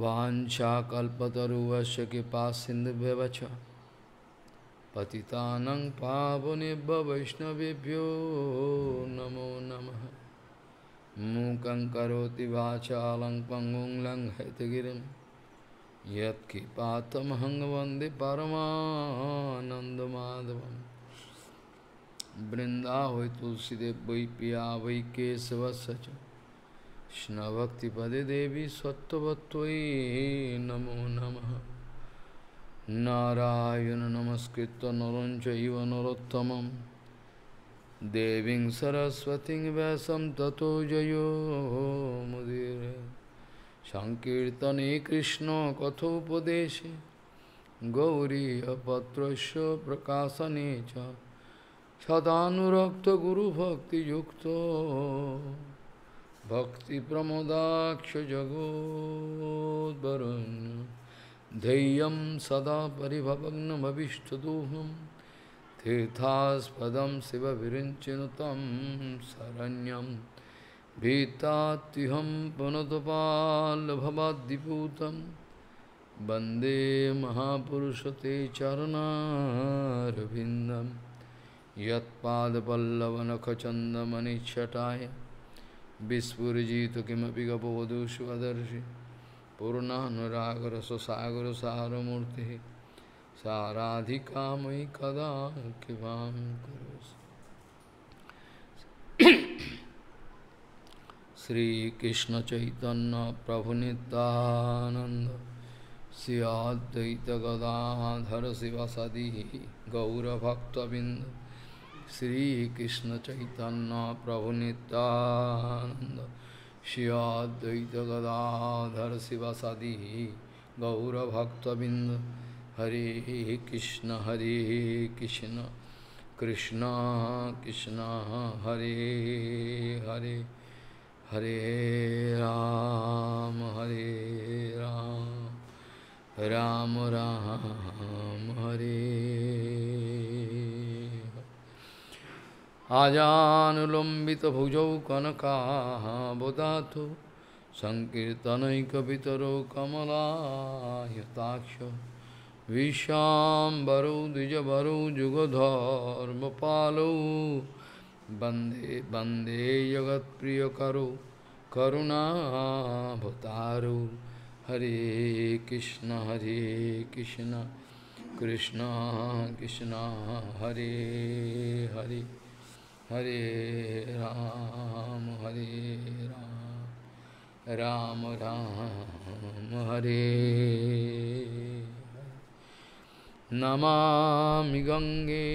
वाञ्छाकल्पतरुवश्च कृपा सिन्धुभ्यवच पतितानं पावनेभ्य वैष्णवेभ्यो नमो नमः मूकं करोति वाचालं पङ्गुं लङ् हैतगिरिं यत्किपातमहं वन्दे परमानन्दमाधवं वृन्दा वै तुलसीदेव वै पिया वै केशवस्य च कृष्णभक्तिपदे देवी सत्वत्व नमो नमः नारायण नमस्कृत नर चैव नरोत्तमं देवीं सरस्वतीं व्यासं ततो जयो मुदीर सङ्कीर्तने कृष्णकथोपदेशे गौरीपत्रस्य प्रकाशने च सदानुरक्तगुरुभक्तियुक्तो भक्तिप्रमोदाक्षजगोद्वरुन् धैर्यं सदा परिभवग्नमभीष्टदोहं तीर्थास्पदं शिवविरिञ्चिनुतं शरण्यं भीतात्युहं पुनतपाल्भवाद्दिपूतं वन्दे महापुरुषते चरणारविन्दं यत्पादपल्लवनखचन्दमनिच्छटाय विस्फुजित किमपि गपवधुष्वदर्शि पूर्णानुरागरससागरसारमूर्तिः सा राधिका मयि कदा श्रीकृष्ण चैतन्य प्रभुनितानंद श्री शिव सदी गौरभक्तबिन्द श्री कृष्ण चैतन्य प्रभु नित्यानंद श्रीअद्वैत गदाधर शिवसादि गौरभक्तबिंद हरे कृष्ण हरे कृष्ण कृष्ण कृष्ण हरे हरे हरे राम हरे राम राम, राम, हरे आजानुलम्बितभुजौ कनकाबुधातु सङ्कीर्तनैकवितरो कमलायताक्ष विश्वाम्बरो द्विजभरो जुगधर्मपालौ वंदे वन्दे जगत्प्रियकरो करुणाभतारु हरे कृष्ण हरे कृष्ण कृष्ण कृष्ण हरे हरे हरे राम हरे राम राम राम हरे नमा गंगे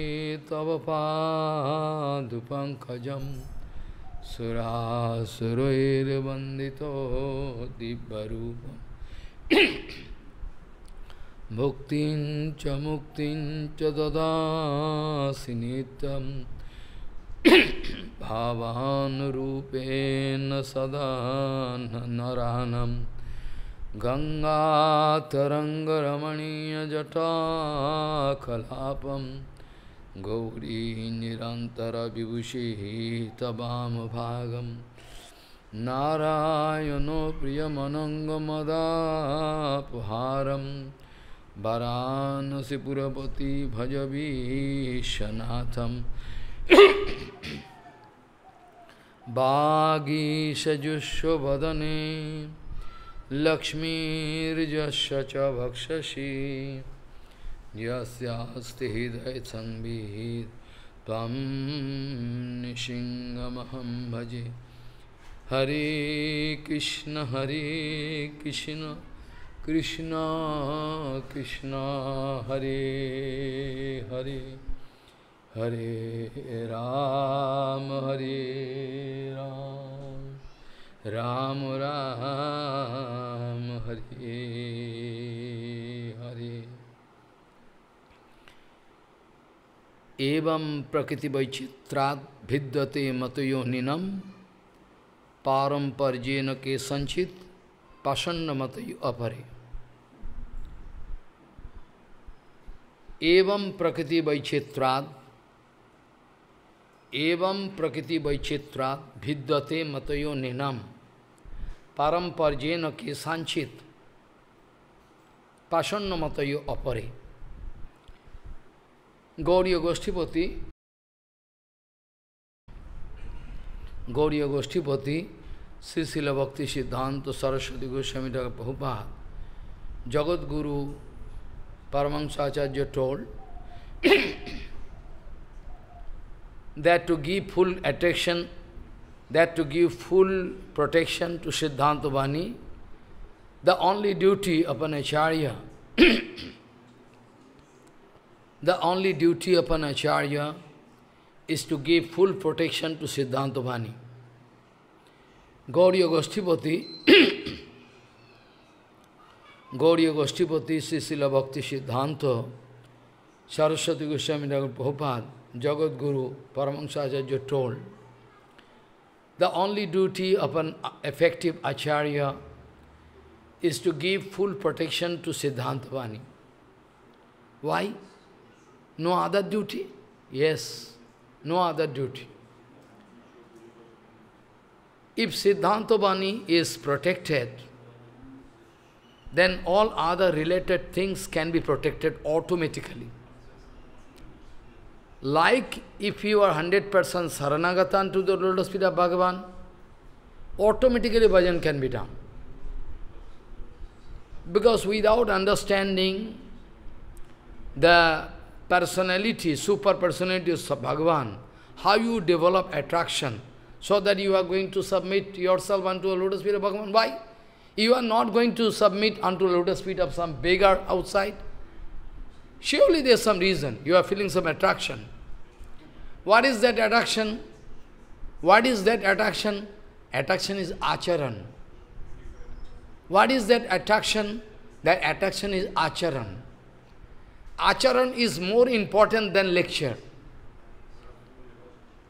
तव पादुपङ्कजं सुरासुरैर्वन्दितो दिव्यरूपं भुक्तिं च मुक्तिं च भावानुरूपेण सदा नरानं गङ्गातरङ्गरमणीयजटाकलापं गौरी निरन्तरविभूषिः तवामभागं नारायणो प्रियमनङ्गमदापहारं वरानसिपुरपति भजवीशनाथम् बागीशजुष्वदने लक्ष्मीजश च भक्षसी यस्ते हृदय संविहित तम निशिंगमहम भजे हरे कृष्ण हरे कृष्ण कृष्ण कृष्ण हरे हरे हरे राम हरे राम राम राम हरे हरे हरे एवं प्रकृति বৈচিত্রা বিভক্ততে মতয়নিনম পরম্পর্জেন কে সঞ্চিত पाशन्न মতয় অপরে एवं प्रकृति বৈচিত্রা एवं प्रकृति वैचित्रा भिद्यते मतयो निनम पारंपर्य न केसांचित पाषण्य मतयो अपरे गौरी गोष्ठीपति गौरी गोष्ठीपति श्री भक्ति सिद्धांत Saraswati Goswami बहुपा Jagadguru jagat guru Paramahamsacharya told that to give full attention, that to give full protection to Siddhanta Bani, the only duty of an Acharya, the only duty of an Acharya is to give full protection to Siddhanta Bani. Gauriya Goshtipati, Gauriya Goshtipati, Sisila Bhakti Siddhanta, Saraswati Goswami Prabhupada, Guru Paramahansa told, the only duty of an effective Acharya is to give full protection to Siddhantavani. Why? No other duty? Yes, no other duty. If Siddhantavani is protected, then all other related things can be protected automatically. Like if you are 100% saranagatan to the lotus feet of Bhagavan, automatically bhajan can be done. Because without understanding the personality, super personality of Bhagavan, how you develop attraction, so that you are going to submit yourself unto the lotus feet of Bhagavan. Why? You are not going to submit unto the lotus feet of some beggar outside. Surely there's some reason. You are feeling some attraction. What is that attraction? What is that attraction? Attraction is acharan. What is that attraction? That attraction is acharan. Acharan is more important than lecture.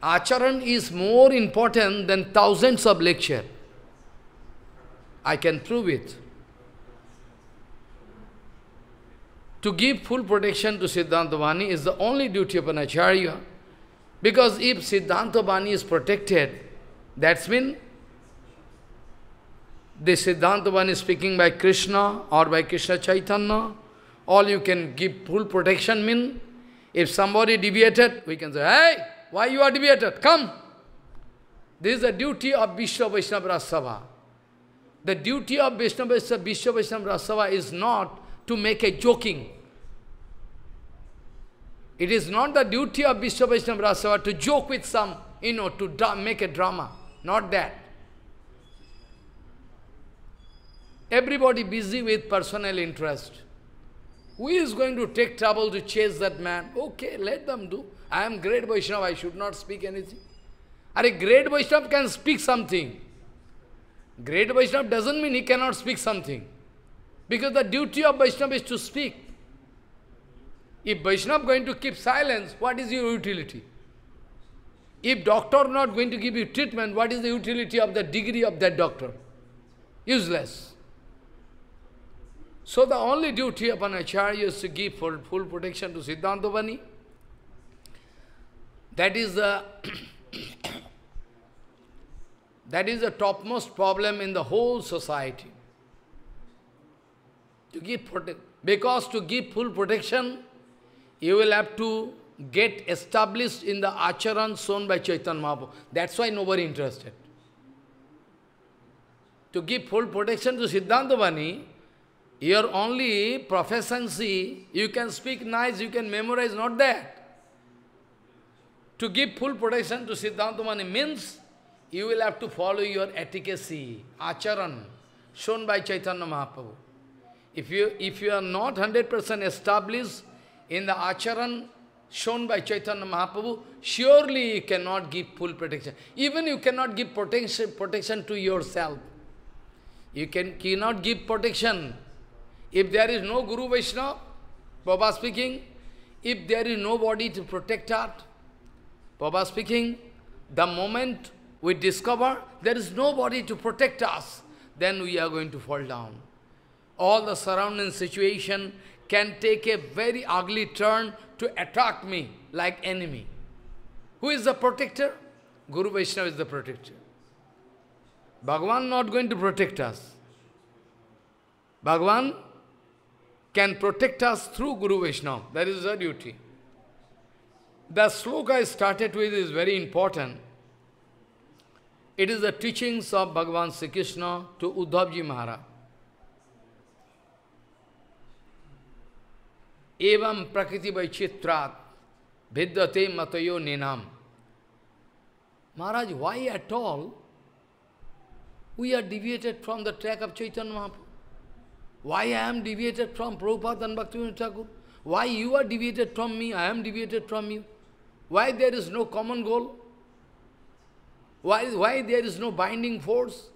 Acharan is more important than thousands of lecture. I can prove it. To give full protection to Siddhanta Bani is the only duty of an Acharya. Because if Siddhanta Bani is protected, that's mean the Siddhanta Bani speaking by Krishna or by Krishna Chaitanya, all you can give full protection mean if somebody deviated, we can say, hey, why you are deviated? Come. This is the duty of Vishwa Vaishnava Rasava. The duty of Vishnu Vaishnava, Vishwa Vaishnava Rasava is not to make a joking. It is not the duty of Vishwavaishnava Rasava to joke with some, you know, to make a drama. Not that. Everybody busy with personal interest. Who is going to take trouble to chase that man? Okay, let them do. I am great Vaishnava, I should not speak anything. Are a great Vaishnava can speak something. Great Vaishnava doesn't mean he cannot speak something. Because the duty of Vaishnava is to speak. If Vaishnava going to keep silence, what is your utility? If doctor not going to give you treatment, what is the utility of the degree of that doctor? Useless. So the only duty of an Acharya is to give full, full protection to Siddhantavani. That is the that is the topmost problem in the whole society to give protect because to give full protection, you will have to get established in the acharan shown by Chaitanya Mahaprabhu. That's why nobody interested. To give full protection to Siddhantavani, your only proficiency, you can speak nice, you can memorize, not that. To give full protection to Siddhantamani means you will have to follow your etiquette, acharan, shown by Chaitanya Mahaprabhu. If you, if you are not 100% established in the acharan shown by Chaitanya Mahaprabhu, surely you cannot give full protection. Even you cannot give protection, protection to yourself. You can, cannot give protection. If there is no Guru Vaishnava, Baba speaking, if there is nobody to protect us, Baba speaking, the moment we discover there is nobody to protect us, then we are going to fall down all the surrounding situation can take a very ugly turn to attack me like enemy. Who is the protector? Guru Vaishnava is the protector. Bhagavan not going to protect us. Bhagavan can protect us through Guru Vaishnava. That is our duty. The sloka I started with is very important. It is the teachings of Bhagavan Sri Krishna to Uddhavji Maharaj. एवं प्रकृति वैचित्रात भिद्वते मतयो निनाम Maharaj, why at all we are deviated from the track of Chaitanya Mahaprabhu? Why I am deviated from Prabhupada and Bhaktivinoda Thakur? Why you are deviated from me, I am deviated from you? Why there is no common goal? Why, why there is no binding force?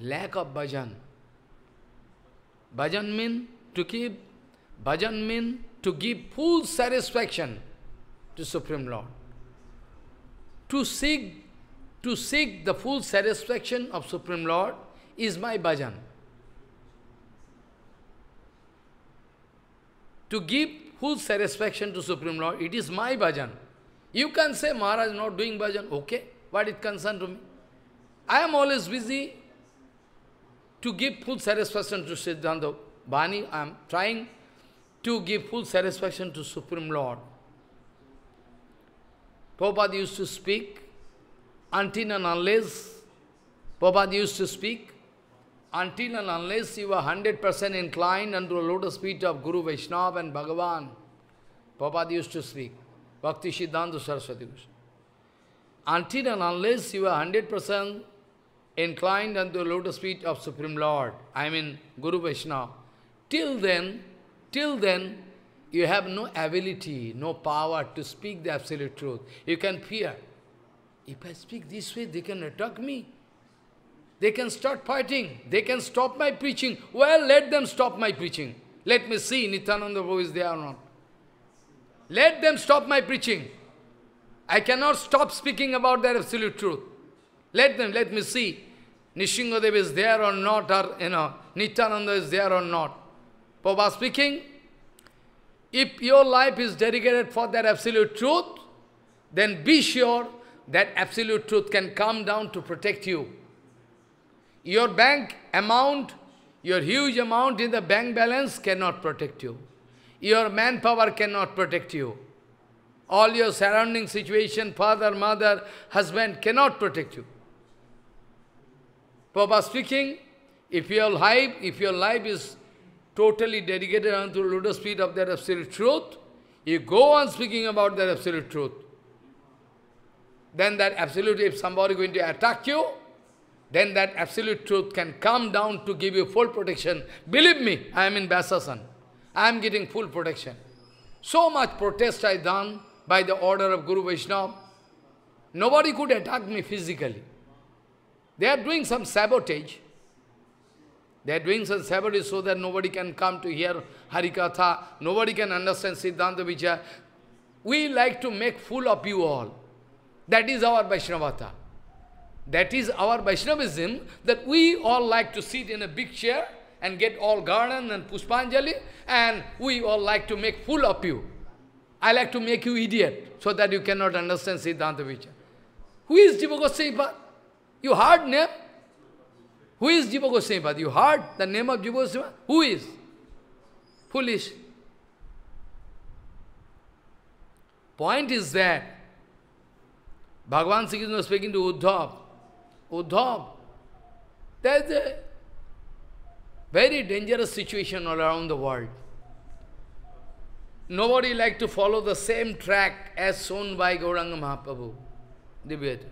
Lack of bhajan. Bhajan means to give, bhajan means to give full satisfaction to Supreme Lord. To seek, to seek the full satisfaction of Supreme Lord is my bhajan. To give full satisfaction to Supreme Lord, it is my bhajan. You can say, Maharaj not doing bhajan, okay, what it concerned to me? I am always busy to give full satisfaction to Siddhanta Bani, I am trying to give full satisfaction to Supreme Lord. Prabhupada used to speak, until and unless, Prabhupada used to speak, until and unless you are 100% inclined unto the lotus feet of Guru Vaishnava and Bhagavan, Prabhupada used to speak, Bhakti Siddhanta Saraswati Goswami. Until and unless you are 100% inclined unto the lotus feet of Supreme Lord, I mean Guru Vaishnava, till then, till then, you have no ability, no power to speak the absolute truth. You can fear. If I speak this way, they can attack me. They can start fighting. They can stop my preaching. Well, let them stop my preaching. Let me see Nithyananda Prabhu is there or not. Let them stop my preaching. I cannot stop speaking about their absolute truth. Let them, let me see. Nishingadev is there or not, or you know, Nityananda is there or not. Prabhupada speaking, if your life is dedicated for that absolute truth, then be sure that absolute truth can come down to protect you. Your bank amount, your huge amount in the bank balance cannot protect you. Your manpower cannot protect you. All your surrounding situation, father, mother, husband cannot protect you. Prabhupada speaking, if your life, if your life is totally dedicated unto the lotus feet of that absolute truth, you go on speaking about that absolute truth. Then that absolute, if somebody going to attack you, then that absolute truth can come down to give you full protection. Believe me, I am in Basasan. I am getting full protection. So much protest I done by the order of Guru Vaishnava. Nobody could attack me physically. They are doing some sabotage. They are doing some sabotage so that nobody can come to hear Harikatha, nobody can understand Siddhanta Vijaya. We like to make fool of you all. That is our Vaishnavata. That is our Vaishnavism, that we all like to sit in a big chair and get all garden and Pushpanjali, and we all like to make fool of you. I like to make you idiot, so that you cannot understand Siddhanta Vijaya. Who is Jiva Goswami you heard name? Who is Jiva Goswami You heard the name of Jiva Goswami Who is? Foolish. Point is that Bhagavan Sri Krishna was speaking to Uddhav. Uddhav, there's a very dangerous situation all around the world. Nobody like to follow the same track as shown by Gauranga Mahaprabhu, debated.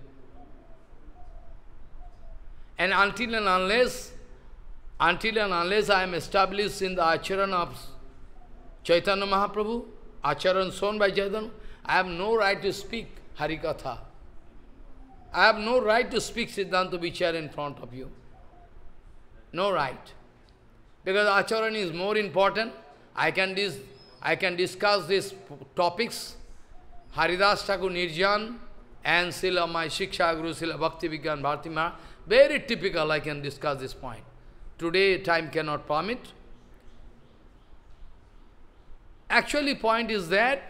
And until and unless, until and unless I am established in the acharan of Chaitanya Mahaprabhu, acharan shown by Chaitanya, I have no right to speak Harikatha. I have no right to speak Siddhanta Vichara in front of you. No right. Because acharan is more important. I can, dis I can discuss these topics. Haridas Thakur Nirjan and Sila, my Shiksha Guru, Sila Bhakti Vigyan Bharti Maharaj, very typical, I can discuss this point. Today, time cannot permit. Actually, point is that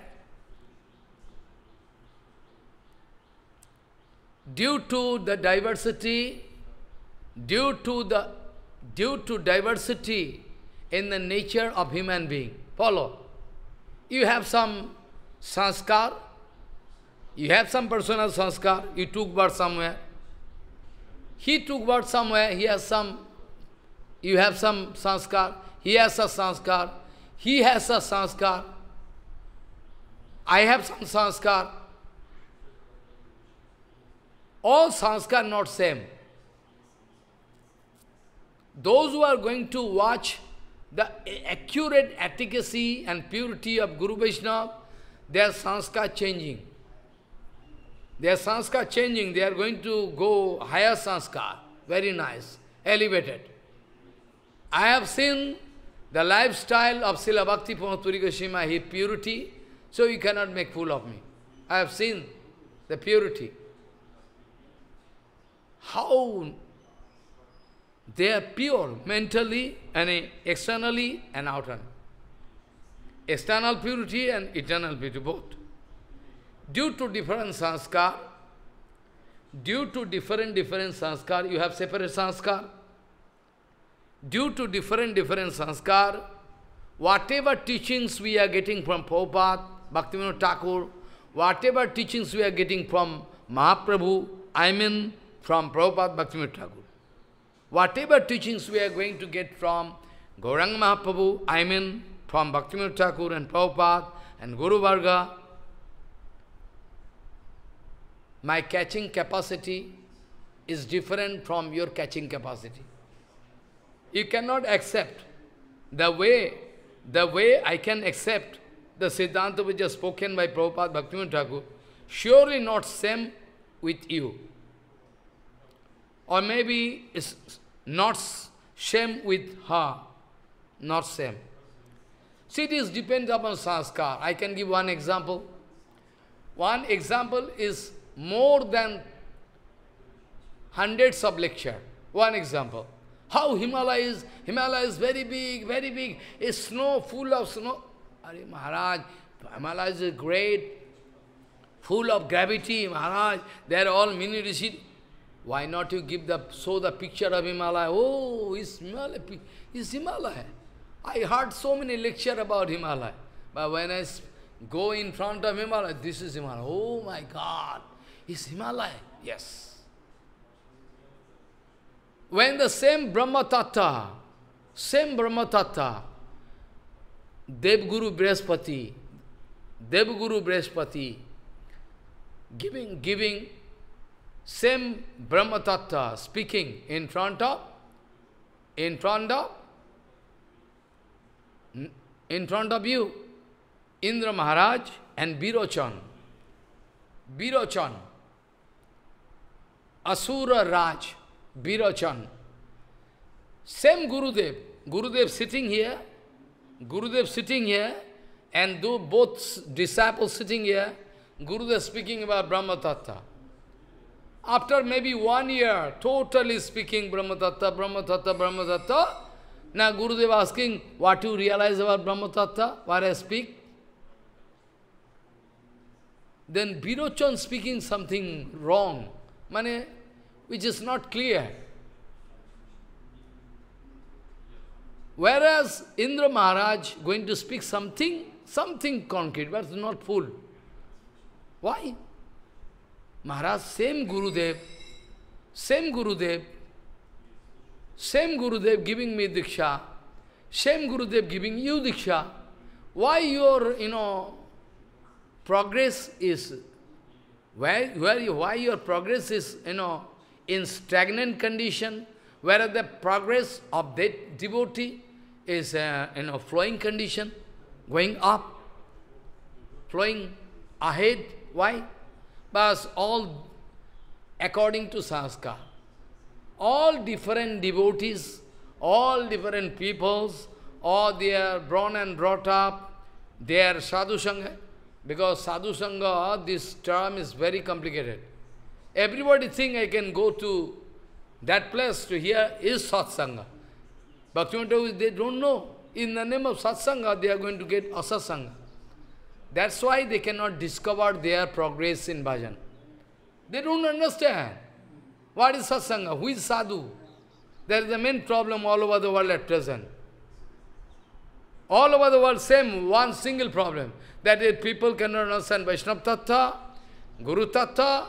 due to the diversity, due to the due to diversity in the nature of human being. Follow. You have some sanskar, you have some personal sanskar, you took birth somewhere, he took birth somewhere, he has some, you have some sanskar, he has a sanskar, he has a sanskar, I have some sanskar. All sanskar not same. Those who are going to watch the accurate efficacy and purity of Guru Vaishnava, their sanskar changing. Their sanskar changing, they are going to go higher sanskar, very nice, elevated. I have seen the lifestyle of Srila Bhakti Pamaturi Goswami, his purity, so you cannot make fool of me. I have seen the purity. How they are pure mentally and externally and outer. External purity and eternal purity, both. Due to different sanskar, due to different different sanskar, you have separate sanskar. Due to different different sanskar, whatever teachings we are getting from Prabhupada, Bhaktivinoda Thakur, whatever teachings we are getting from Mahaprabhu, I mean from Prabhupada Bhaktivinoda Thakur, whatever teachings we are going to get from Gauranga Mahaprabhu, I mean from Bhaktivinoda Thakur and Prabhupada and Guru Varga, my catching capacity is different from your catching capacity. You cannot accept the way, the way I can accept the Siddhanta which is spoken by Prabhupada Bhaktivinoda Thakur, surely not same with you. Or maybe it's not same with her, not same. See, this depends upon sanskar. I can give one example. One example is more than hundreds of lecture. One example. How Himalaya is, Himalaya is very big, very big, it's snow, full of snow. Are Maharaj, Himalaya is great, full of gravity, Maharaj, they are all mini Why not you give the, show the picture of Himalaya? Oh, it's Himalaya, it's Himalaya. I heard so many lecture about Himalaya, but when I go in front of Himalaya, this is Himalaya. Oh my God, is Himalaya? Yes. When the same Brahma Tattva, same Brahma Tattva, Devguru Brespati, Devguru Brespati, giving, giving, same Brahma Tattva speaking in front of, in front of, in front of you, Indra Maharaj and Birochan. Birochan. Asura Raj Birachan. Same Gurudev, Gurudev sitting here, Gurudev sitting here, and though both disciples sitting here, Gurudev speaking about Brahma Tattva. After maybe one year, totally speaking Brahma Tattva, Brahma Tattva, Brahma Tattva, now Gurudev asking, what you realize about Brahma Tattva, what I speak? Then Birochan speaking something wrong. Mane, which is not clear. Whereas Indra Maharaj going to speak something, something concrete, but not full. Why? Maharaj, same Gurudev, same Gurudev, same Gurudev giving me Diksha, same Gurudev giving you Diksha. Why your, you know, progress is where, where you, why your progress is, you know, in stagnant condition, whereas the progress of that devotee is, uh, you know, flowing condition, going up, flowing ahead. Why? Because all according to Sanskar. All different devotees, all different peoples, all they are born and brought up, they are sadhu sangha, because sadhu sangha, this term is very complicated. Everybody think I can go to that place to hear is satsanga. Bhaktivinoda, they don't know. In the name of satsanga, they are going to get asasanga. That's why they cannot discover their progress in bhajan. They don't understand. What is satsanga? Who is sadhu? That is the main problem all over the world at present. All over the world, same, one single problem. That is, people cannot understand Vaishnava Tattva, Guru Tattva,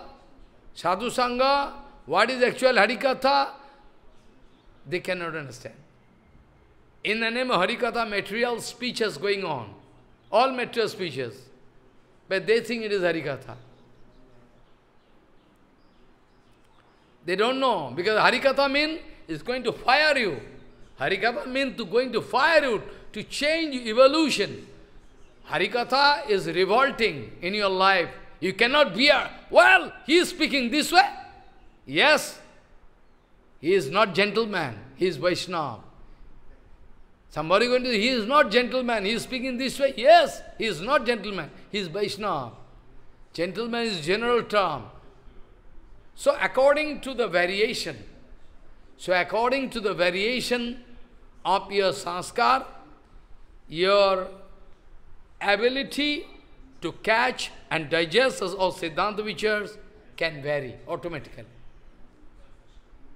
Sadhu Sangha, what is actual Harikatha, they cannot understand. In the name of Harikatha, material speeches going on. All material speeches. But they think it is Harikatha. They don't know, because Harikatha means it's going to fire you. Harikatha means to going to fire you, to change evolution. Harikatha is revolting in your life. You cannot bear, well, he is speaking this way. Yes, he is not gentleman, he is Vaishnav. Somebody going to say, he is not gentleman, he is speaking this way. Yes, he is not gentleman, he is Vaishnav. Gentleman is general term. So according to the variation, so according to the variation of your sanskar, your ability to catch and digest all Siddhanta Vichars can vary automatically.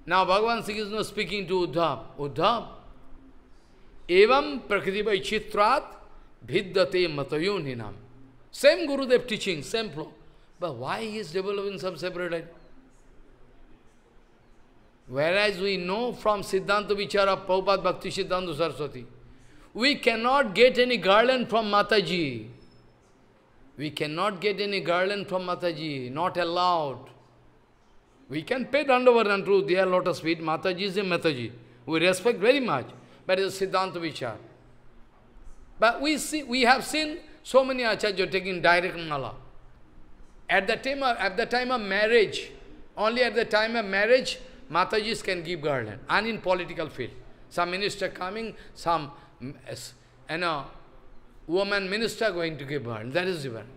Now Bhagavan Sri Krishna speaking to Uddhav. Uddhav, evam prakriti vaichitrat bhiddate matayuninam. Same Gurudev teaching, same flow. But why he is developing some separate idea? Whereas we know from Siddhanta Vichara, Prabhupada Bhakti Siddhanta Saraswati, we cannot get any garland from Mataji. We cannot get any garland from Mataji, not allowed. We can pay Dandavaran to their lotus feet, Mataji is a Mataji. We respect very much, but it's Siddhanta Vichar. But we, see, we have seen so many Acharya taking direct mala. At the, time of, at the time of marriage, only at the time of marriage, Matajis can give garland, and in political field. Some minister coming, some mm, you know, woman minister going to give birth. That is different.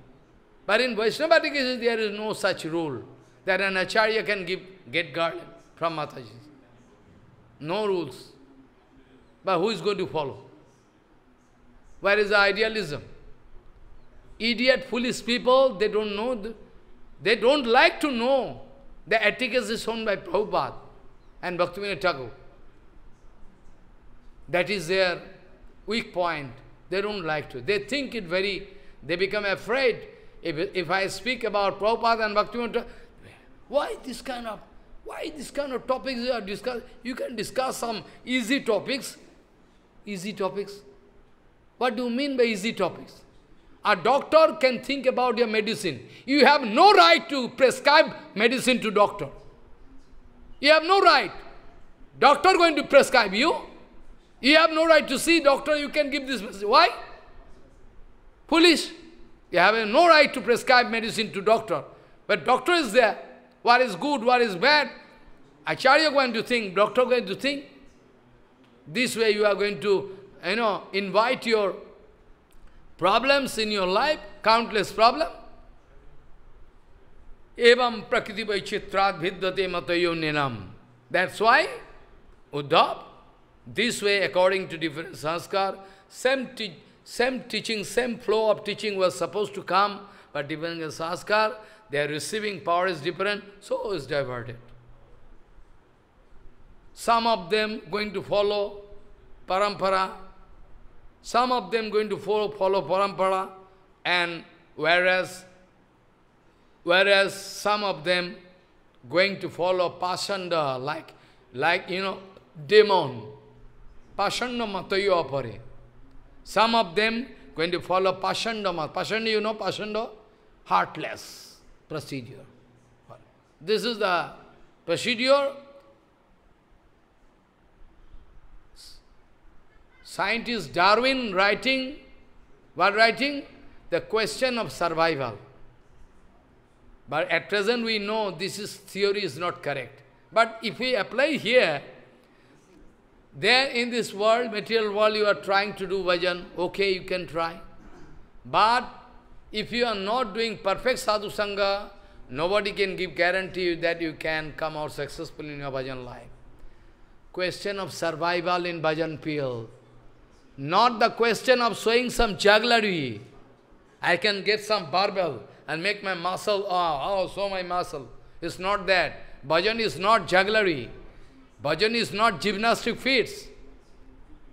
But in Vaishnava cases, there is no such rule that an acharya can give get girl from Mataji. No rules. But who is going to follow? Where is the idealism? Idiot, foolish people, they don't know, the, they don't like to know the etiquette is shown by Prabhupada and Bhaktivinoda Tagore. That is their weak point. They don't like to. They think it very, they become afraid. If, if I speak about Prabhupada and Bhaktivinoda, why this kind of, why this kind of topics you are discussing? You can discuss some easy topics. Easy topics. What do you mean by easy topics? A doctor can think about your medicine. You have no right to prescribe medicine to doctor. You have no right. Doctor going to prescribe you. You have no right to see, doctor, you can give this medicine. Why? Foolish. You have no right to prescribe medicine to doctor. But doctor is there. What is good, what is bad. Acharya going to think, doctor going to think. This way you are going to, you know, invite your problems in your life, countless problem. Evam prakriti vaichitrad vidyate matayo ninam. That's why, Uddhav, this way, according to different sanskar, same, te same teaching, same flow of teaching was supposed to come, but different sanskar, their receiving power is different, so is diverted. Some of them going to follow parampara, some of them going to follow, follow parampara, and whereas, whereas some of them going to follow pasanda, like, like you know, demon. Pashanda apare. Some of them going to follow Pashanda Mata. Pashanda, you know Pashanda? Heartless procedure. This is the procedure scientist Darwin writing, were writing? The question of survival. But at present we know this is theory is not correct. But if we apply here, there in this world, material world, you are trying to do vajan, okay, you can try. But if you are not doing perfect sadhu sangha, nobody can give guarantee that you can come out successful in your bhajan life. Question of survival in bhajan field. Not the question of showing some jugglery. I can get some barbell and make my muscle, ah, oh, oh, show my muscle. It's not that. Bhajan is not jugglery. Bhajan is not gymnastic feats.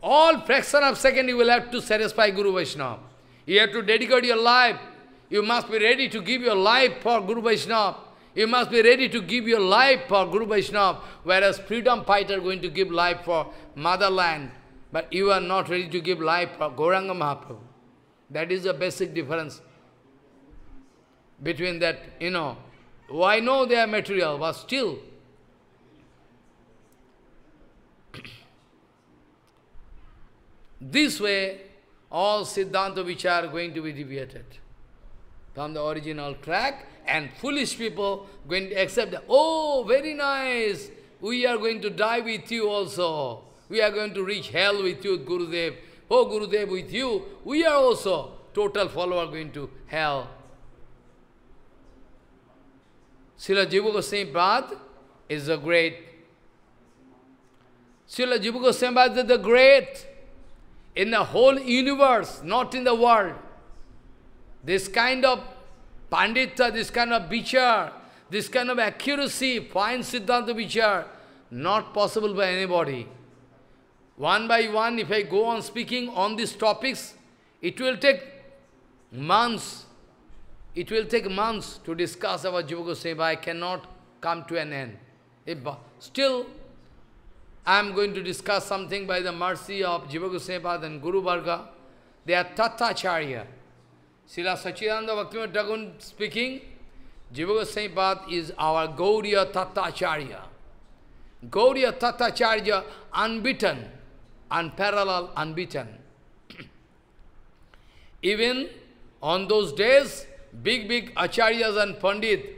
All fraction of second you will have to satisfy Guru Vaishnava. You have to dedicate your life. You must be ready to give your life for Guru Vaishnava. You must be ready to give your life for Guru Vaishnava, whereas freedom fighter going to give life for motherland, but you are not ready to give life for Gauranga Mahaprabhu. That is the basic difference between that, you know. Oh, I know they are material, but still, This way, all Siddhanta Vichar are going to be deviated from the original track and foolish people going to accept, that. oh, very nice, we are going to die with you also. We are going to reach hell with you, Gurudev. Oh, Gurudev, with you, we are also total follower going to hell. Srila Jiva Goswami Prabhupada is a great. Srila Jiva Goswami Prabhupada is the great in the whole universe, not in the world. This kind of pandita, this kind of vichar, this kind of accuracy, fine Siddhanta vichar, not possible by anybody. One by one, if I go on speaking on these topics, it will take months. It will take months to discuss about Jiva Goswami. I cannot come to an end. still, I am going to discuss something by the mercy of Jiva Goswami and Guru Varga. They are Tattacharya. Srila Sachidananda Bhaktivinoda Thakur speaking, Jiva Goswami is our Gauriya Tattacharya. Gauriya Tattacharya, unbeaten, unparalleled, unbeaten. Even on those days, big, big acharyas and pandit,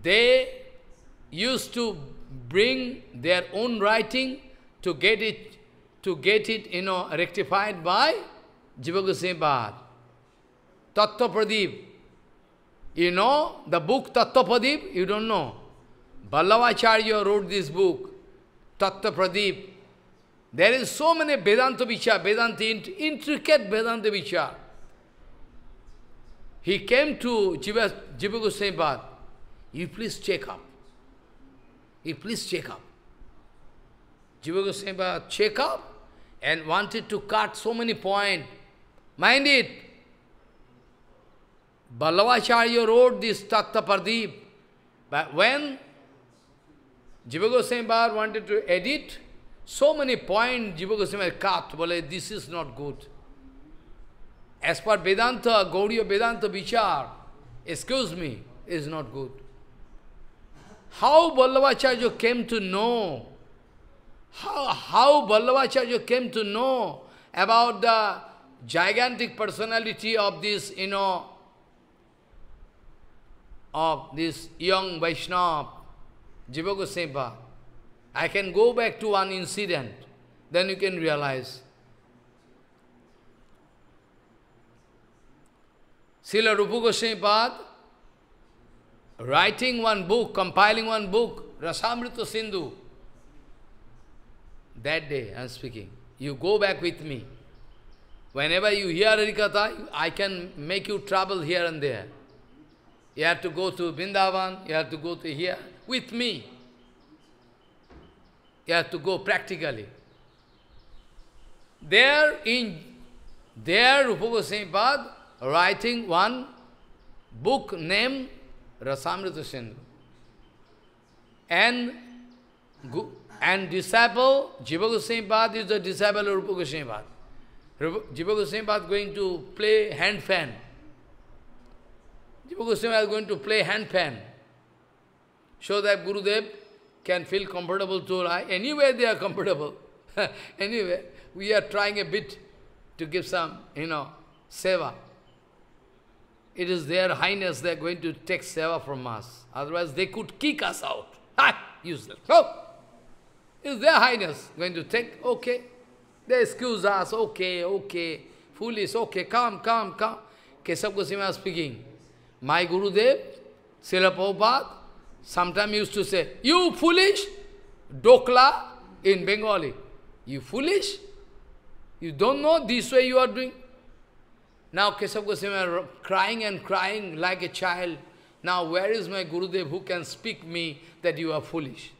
they used to bring their own writing to get it, to get it, you know, rectified by Jiva Goswami Bhad. Tattva Pradeep. You know the book Tattva Pradeep? You don't know. Ballavacharya wrote this book, Tattva Pradeep. There is so many Vedanta Vichar, Vedanta, intricate Vedanta Vichar. He came to Jiva, Jiva Goswami Bhad. You please check up. He please check up. Jiva Goswami check up and wanted to cut so many point. Mind it. Balavacharya wrote this Takta Pardeep. But when Jiva Goswami wanted to edit, so many point Jiva Goswami cut, well, this is not good. As per Vedanta, Gauriya Vedanta Vichar, excuse me, is not good. How Ballavacharya came to know? How, how Ballavacharya came to know about the gigantic personality of this, you know, of this young Vaishnava, Jiva Goswami I can go back to one incident, then you can realize. Srila Rupa Goswami writing one book, compiling one book, Rasamrita Sindhu. That day, I am speaking, you go back with me. Whenever you hear Harikatha, I can make you travel here and there. You have to go to Vrindavan, you have to go to here, with me. You have to go practically. There in there Rupa Goswami writing one book named Rasamrita Sindhu. And, and disciple, Jiva Goswami is the disciple of Rupa Goswami Jiva Goswami going to play hand fan. Jiva Goswami is going to play hand fan. So that Gurudev can feel comfortable to lie. Anywhere they are comfortable. anyway, we are trying a bit to give some, you know, seva. It is their highness, they are going to take seva from us. Otherwise, they could kick us out. Ha! Useless. No! It is their highness going to take? Okay. They excuse us. Okay, okay. Foolish. Okay, come, come, come. Kesab Goswami speaking. My Guru Dev, Srila Prabhupada, sometimes used to say, You foolish! Dokla in Bengali. You foolish? You don't know this way you are doing? Now Keshav Goswami crying and crying like a child. Now where is my Gurudev who can speak me that you are foolish?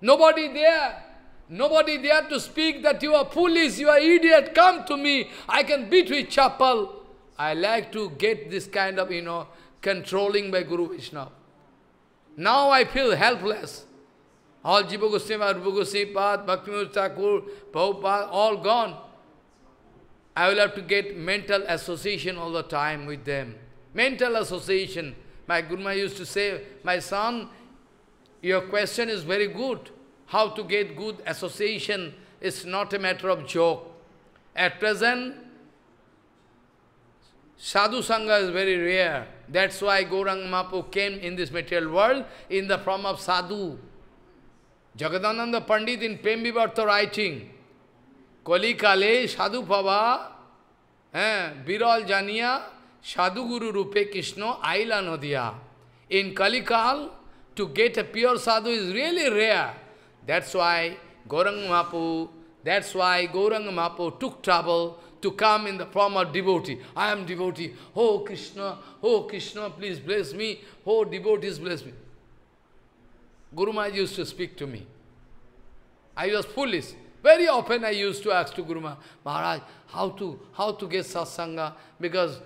Nobody there. Nobody there to speak that you are foolish, you are idiot, come to me, I can beat with chappal. I like to get this kind of, you know, controlling by Guru Vishnu. Now I feel helpless. All Jiva Goswami, Arupa Goswami Path, Bhakti Thakur, Prabhupada, all gone. I will have to get mental association all the time with them. Mental association. My Guruma used to say, my son, your question is very good. How to get good association is not a matter of joke. At present, Sadhu Sangha is very rare. That's why Gaurang Mahaprabhu came in this material world in the form of Sadhu. Jagadananda Pandit in Prem writing, কলিকালে সাধু পাবা হ্যাঁ বিরল জানিয়া সাধুগুরু রূপে কৃষ্ণ আইলা Nadia in Kalikal to get a pure sadhu is really rare that's why Gauranga Mahaprabhu that's why Gauranga Mahaprabhu took travel to come in the form of devotee. I am devotee. Oh Krishna, oh Krishna, please bless me. Oh devotees, bless me. Guru Maharaj used to speak to me. I was foolish. Very often I used to ask to Guru Maharaj, how to, how to get satsanga? Because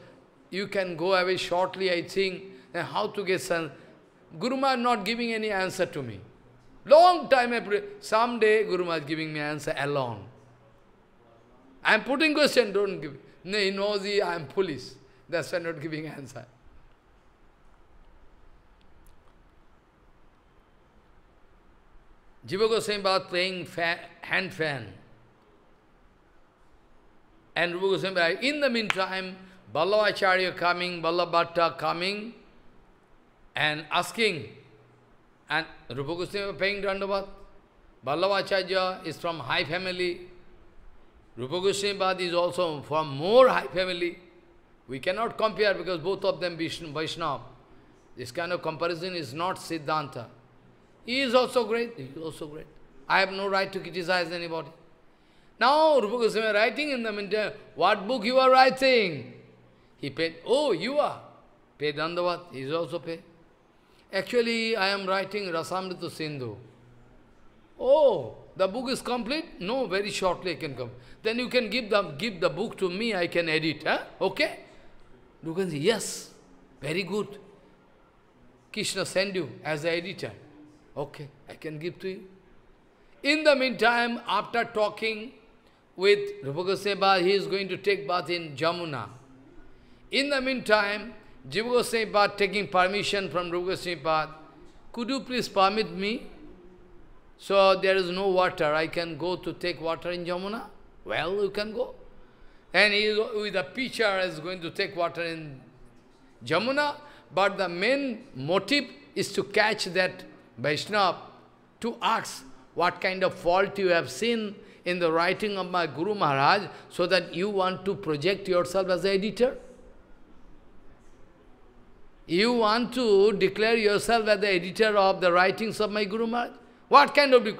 you can go away shortly, I think, and how to get satsanga? Guru Maharaj not giving any answer to me. Long time I pray. Someday Guru Maharaj giving me answer alone. I am putting question, don't give. No, he knows he, I am police That's why not giving answer. Jiva Goswami was playing fan, hand fan. And Rupa Goswami, in the meantime, Ballavacharya coming, Ballabhatta coming, and asking, and Rupa Goswami was paying Dandavat. Ballavacharya is from high family. Rupa Goswami is also from more high family. We cannot compare because both of them Vishnu, Vaishnava. This kind of comparison is not Siddhanta. He is also great, he is also great. I have no right to criticize anybody. Now, Rupa Goswami writing in the meantime, what book you are writing? He paid, oh, you are. Paid Dandavat, he is also paid. Actually, I am writing Rasamrita Sindhu. Oh, the book is complete? No, very shortly I can come. Then you can give the, give the book to me, I can edit, huh? okay? You can say, yes, very good. Krishna send you as the editor. Okay, I can give to you. In the meantime, after talking with Rupa Goswami he is going to take bath in Jamuna. In the meantime, Jiva Goswami taking permission from Rupa Goswami could you please permit me? So there is no water, I can go to take water in Jamuna? Well, you can go. And he, with a pitcher is going to take water in Jamuna, but the main motive is to catch that Vaishnav, to ask what kind of fault you have seen in the writing of my Guru Maharaj so that you want to project yourself as the editor? You want to declare yourself as the editor of the writings of my Guru Maharaj? What kind of... Then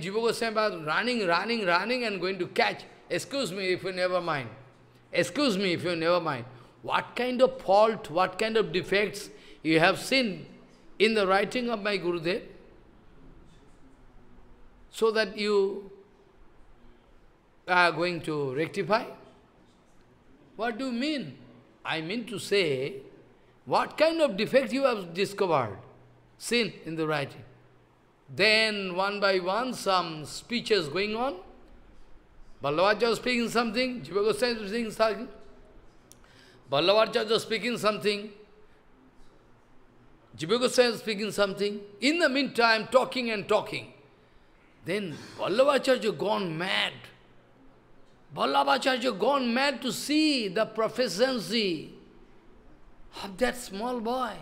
Jiva Goswami was running, running, running and going to catch. Excuse me if you never mind. Excuse me if you never mind. What kind of fault, what kind of defects you have seen in the writing of my Gurudev, so that you are going to rectify. What do you mean? I mean to say, what kind of defect you have discovered, seen in the writing. Then, one by one, some speeches going on. Ballavacha was speaking something, Jiva Goswami was speaking something. Ballavacha was speaking something. Jiva Goswami speaking something. In the meantime, talking and talking. Then Vallabhacharya gone mad. Vallabhacharya gone mad to see the proficiency of that small boy.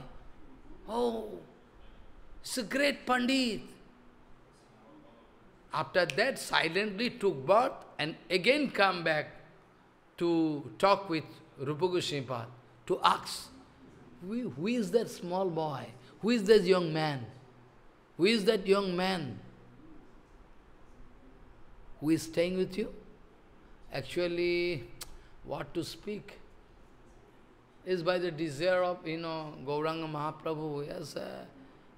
Oh, it's a great Pandit. After that, silently took birth and again come back to talk with Rupa Goswami to ask who is that small boy? Who is that young man? Who is that young man? Who is staying with you? Actually, what to speak is by the desire of, you know, Gauranga Mahaprabhu has uh,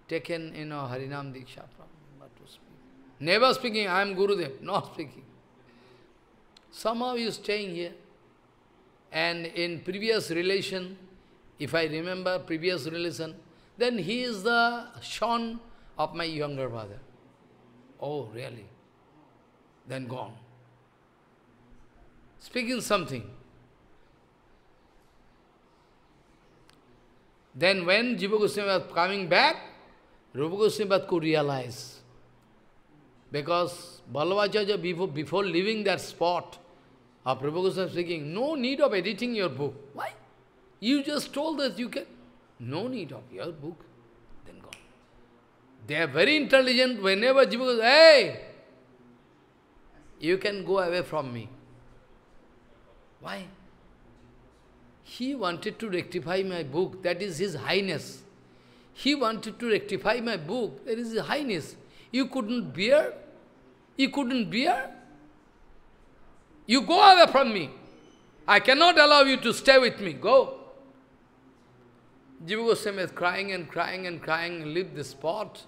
taken, you know, Harinam Diksha from. What to speak? Never speaking, I am Gurudev, not speaking. Somehow he is staying here. And in previous relation, if I remember previous relation, then he is the son of my younger brother. Oh, really? Then gone. Speaking something. Then when Jiva Goswami was coming back, Rupa Goswami could realize. Because Balvacharya, before, before leaving that spot of Rupa Goswami speaking, no need of editing your book. Why? You just told us you can. No need of your book. Then gone. They are very intelligent. Whenever Jiva goes, hey, you can go away from me. Why? He wanted to rectify my book. That is His Highness. He wanted to rectify my book. That is His Highness. You couldn't bear? You couldn't bear? You go away from me. I cannot allow you to stay with me. Go. Jiva Goswami is crying and crying and crying and leave the spot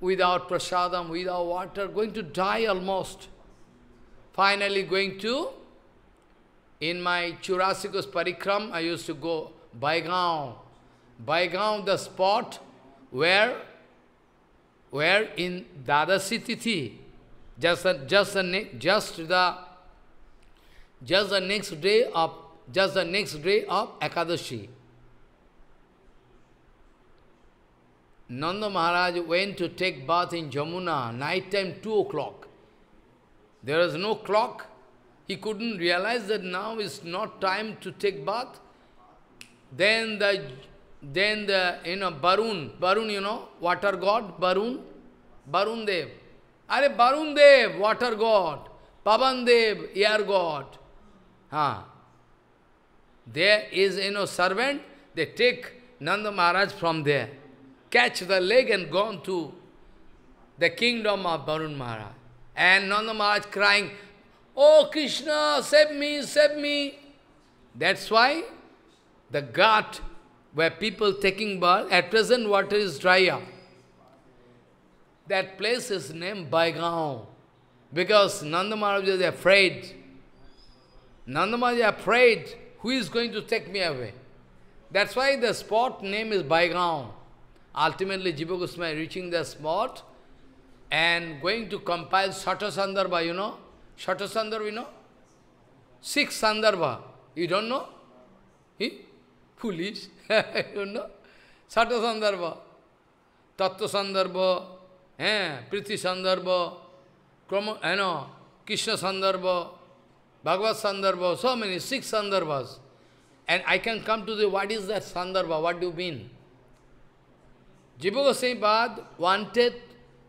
without prasadam, without water, going to die almost. Finally going to, in my Churasikos Parikram, I used to go By Baigaon, the spot where, where in Dadasi city. just, just, the, just, the, just the next day of just the next day of Akadashi. Nanda Maharaj went to take bath in Jamuna, night time 2 o'clock. There is no clock. He couldn't realize that now is not time to take bath. Then the, then the, you know, Barun, Barun, you know, water god, Barun, Barun Dev. Are Barun Dev, water god, Pavan Dev, air god. Huh. There is, you know, servant, they take Nanda Maharaj from there, catch the leg and gone to the kingdom of Varun Maharaj. And Nanda Maharaj crying, Oh Krishna, save me, save me. That's why the ghat where people taking bath, at present water is dry up. That place is named Baigaon. Because Nanda Maharaj is afraid. Nanda Maharaj is afraid who is going to take me away? That's why the spot name is Baigaon. Ultimately, Jiva Goswami reaching the spot and going to compile Satasandarbha, you know? Satasandarbha, you know? Six Sandarbha. You don't know? He? Foolish. you don't know? Satasandarbha, Tattva-sandarbha, eh, Priti-sandarbha, you know, Krishna-sandarbha, Bhagavad Sandarbha, so many, six Sandarbhas. And I can come to the, what is that Sandarbha, what do you mean? Jiva Goswami wanted,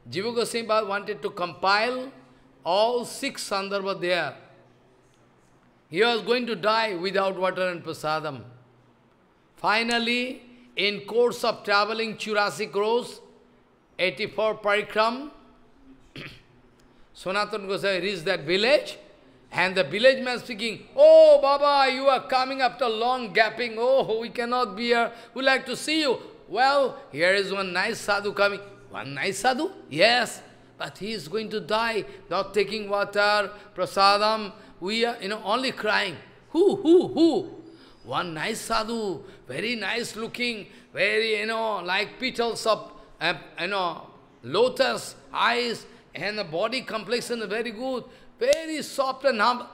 Jiva Goswami wanted to compile all six Sandarbha there. He was going to die without water and prasadam. Finally, in course of traveling 84 Rose, 84 parikram, Sanatana Goswami reached that village, and the village man speaking, Oh, Baba, you are coming after long gapping. Oh, we cannot be here. We like to see you. Well, here is one nice sadhu coming. One nice sadhu? Yes. But he is going to die, not taking water, prasadam. We are, you know, only crying. Who, who, who? One nice sadhu, very nice looking, very, you know, like petals of, uh, you know, lotus, eyes, and the body complexion very good very soft and humble.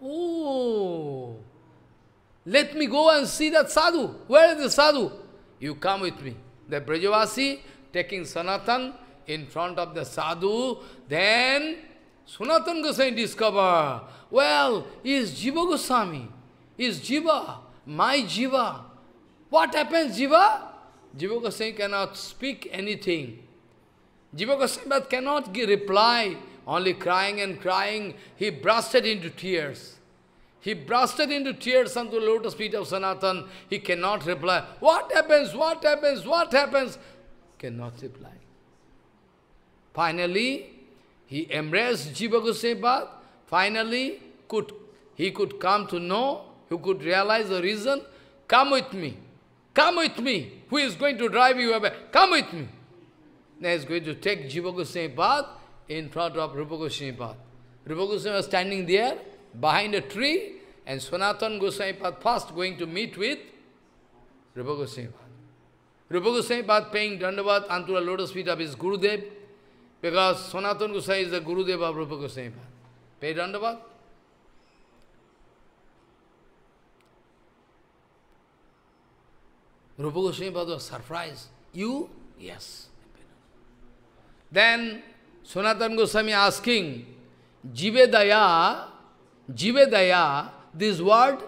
Oh, let me go and see that sadhu. Where is the sadhu? You come with me. The Brajavasi taking Sanatan in front of the sadhu, then Sanatan Goswami discover, well, is Jiva Goswami, is Jiva, my Jiva. What happens, Jiva? Jiva Goswami cannot speak anything. Jiva Goswami cannot reply only crying and crying, he bursted into tears. He bursted into tears unto the lotus feet of Sanatan. He cannot reply. What happens? What happens? What happens? Cannot reply. Finally, he embraced Jiva Goswami Finally, could, he could come to know, he could realize the reason. Come with me. Come with me. Who is going to drive you away? Come with me. Now he is going to take Jiva Goswami in front of Rupa Goswami Pad. Rupa Goswami was standing there behind a tree and Sanatana Goswami Pad first going to meet with Rupa Goswami Pad. Rupa Goswami Pad paying Dandavat unto the lotus feet of his Gurudev because Sanatana Goswami is the Gurudev of Rupa Goswami Pad. Pay Dandavat. Rupa Goswami Pad was surprised. You? Yes. Then Sanatana Goswami asking, Jivedaya, Jivedaya, this word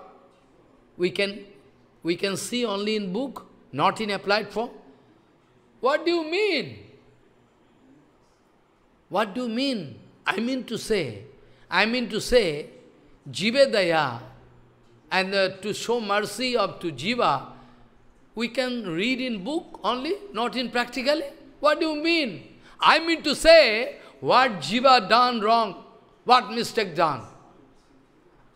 we can, we can see only in book, not in applied form. What do you mean? What do you mean? I mean to say, I mean to say, Jivedaya, and uh, to show mercy of to Jiva, we can read in book only, not in practically. What do you mean? I mean to say, what Jiva done wrong, what mistake done.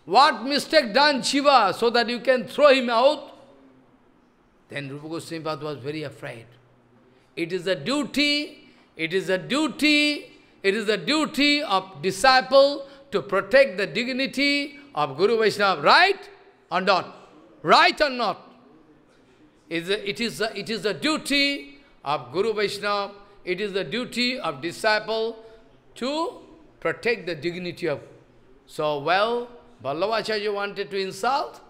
What mistake done Jiva so that you can throw him out? Then Rupa Goswami was very afraid. It is a duty, it is a duty, it is a duty of disciple to protect the dignity of Guru Vaishnava. Right or not? Right or not? It is a, it is a, it is a duty of Guru Vaishnava it is the duty of disciple to protect the dignity of. So, well, Ballavacharya wanted to insult.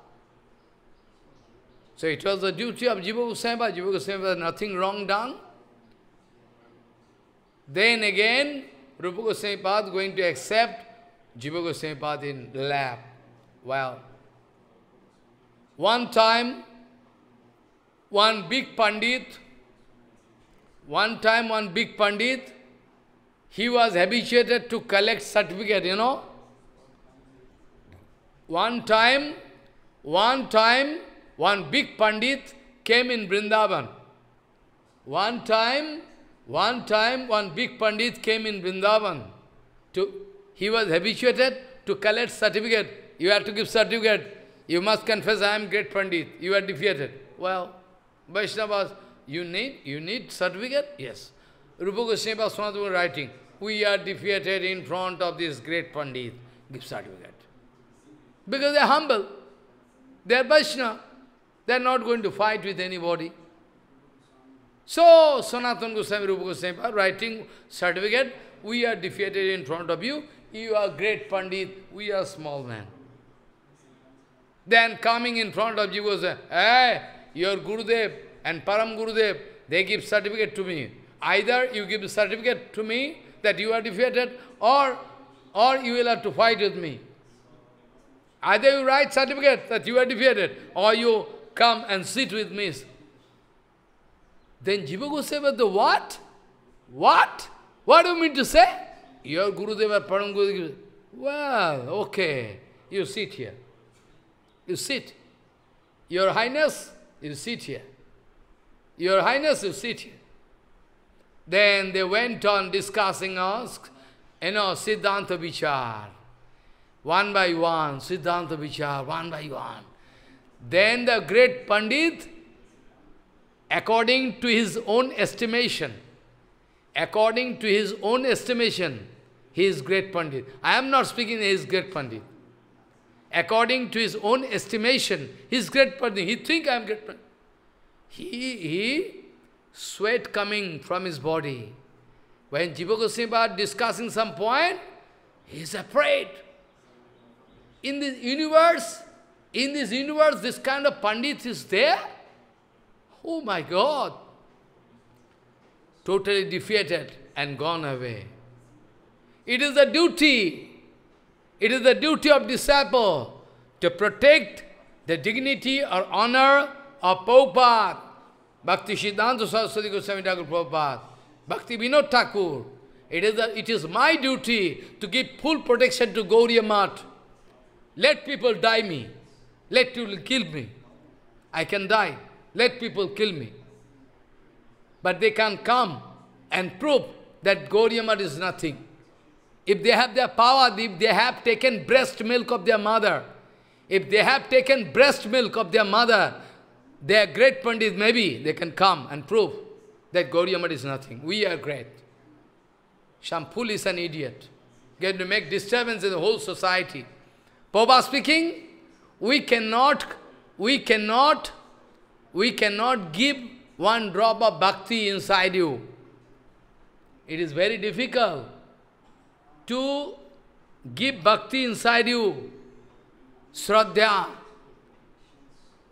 So it was the duty of Jiva Goswami. Jiva Goswami was nothing wrong done. Then again, Rupa Goswami going to accept Jiva Goswami in lab. Well, one time, one big Pandit one time, one big Pandit, he was habituated to collect certificate, you know. One time, one time, one big Pandit came in Brindavan. One time, one time, one big Pandit came in Brindavan. To, he was habituated to collect certificate. You have to give certificate. You must confess, I am great Pandit. You are defeated. Well, Vaishnavas, you need, you need certificate? Yes. Rupa Goswami was writing, we are defeated in front of this great Pandit. Give certificate. Because they are humble. They are Vaishnava. They are not going to fight with anybody. So, Sanatana Goswami, Rupa Goswami are writing certificate, we are defeated in front of you, you are great Pandit, we are small man. Then coming in front of you was, hey, your Gurudev, and Param Gurudev, they give certificate to me. Either you give certificate to me that you are defeated or, or you will have to fight with me. Either you write certificate that you are defeated or you come and sit with me. Then Jiva Goswami, "But what? What? What do you mean to say? Your Gurudeva, Param Gurudev. Well, okay. You sit here. You sit. Your Highness, you sit here. Your Highness, you sit here. Then they went on discussing Ask, you know, Siddhanta Vichar. One by one, Siddhanta Vichar, one by one. Then the great Pandit, according to his own estimation, according to his own estimation, he is great Pandit. I am not speaking, he is great Pandit. According to his own estimation, he is great Pandit. He think I am great Pandit. He, he, sweat coming from his body. When Jiva discussing some point, he is afraid. In this universe, in this universe, this kind of Pandit is there? Oh my God! Totally defeated and gone away. It is the duty, it is the duty of disciple to protect the dignity or honor of Prabhupada, Bhakti Siddhanta Saraswati Goswami Thakur Prabhupada, Bhakti Vinod Thakur, it is, a, it is my duty to give full protection to Gauriya Let people die me. Let people kill me. I can die. Let people kill me. But they can come and prove that Gauriya is nothing. If they have their power, if they have taken breast milk of their mother, if they have taken breast milk of their mother, they are great Pandits, maybe they can come and prove that Gauriyamat is nothing. We are great. Shampul is an idiot. Going to make disturbance in the whole society. Papa speaking, we cannot, we cannot, we cannot give one drop of bhakti inside you. It is very difficult to give bhakti inside you. Shraddha,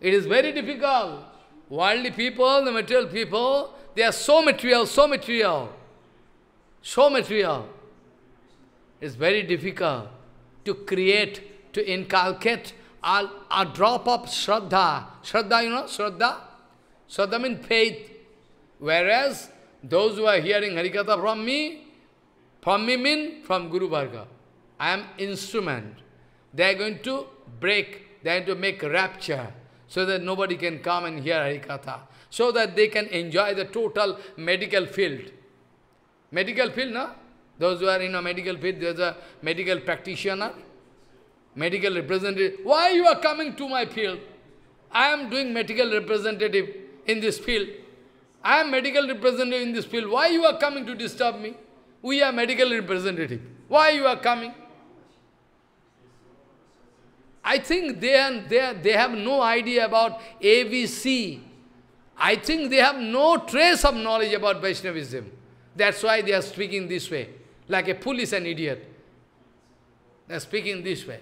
it is very difficult. Worldly people, the material people, they are so material, so material, so material. It's very difficult to create, to inculcate a, a drop of Shraddha. Shraddha, you know, Shraddha? Shraddha means faith. Whereas those who are hearing Harikatha from me, from me mean from Guru Bhargava. I am instrument. They are going to break, they are going to make rapture so that nobody can come and hear Harikatha, so that they can enjoy the total medical field. Medical field, no? Those who are in a medical field, there's a medical practitioner, medical representative. Why you are coming to my field? I am doing medical representative in this field. I am medical representative in this field. Why you are coming to disturb me? We are medical representative. Why you are coming? I think they, are, they, are, they have no idea about ABC. I think they have no trace of knowledge about Vaishnavism. That's why they are speaking this way, like a is and idiot. They are speaking this way.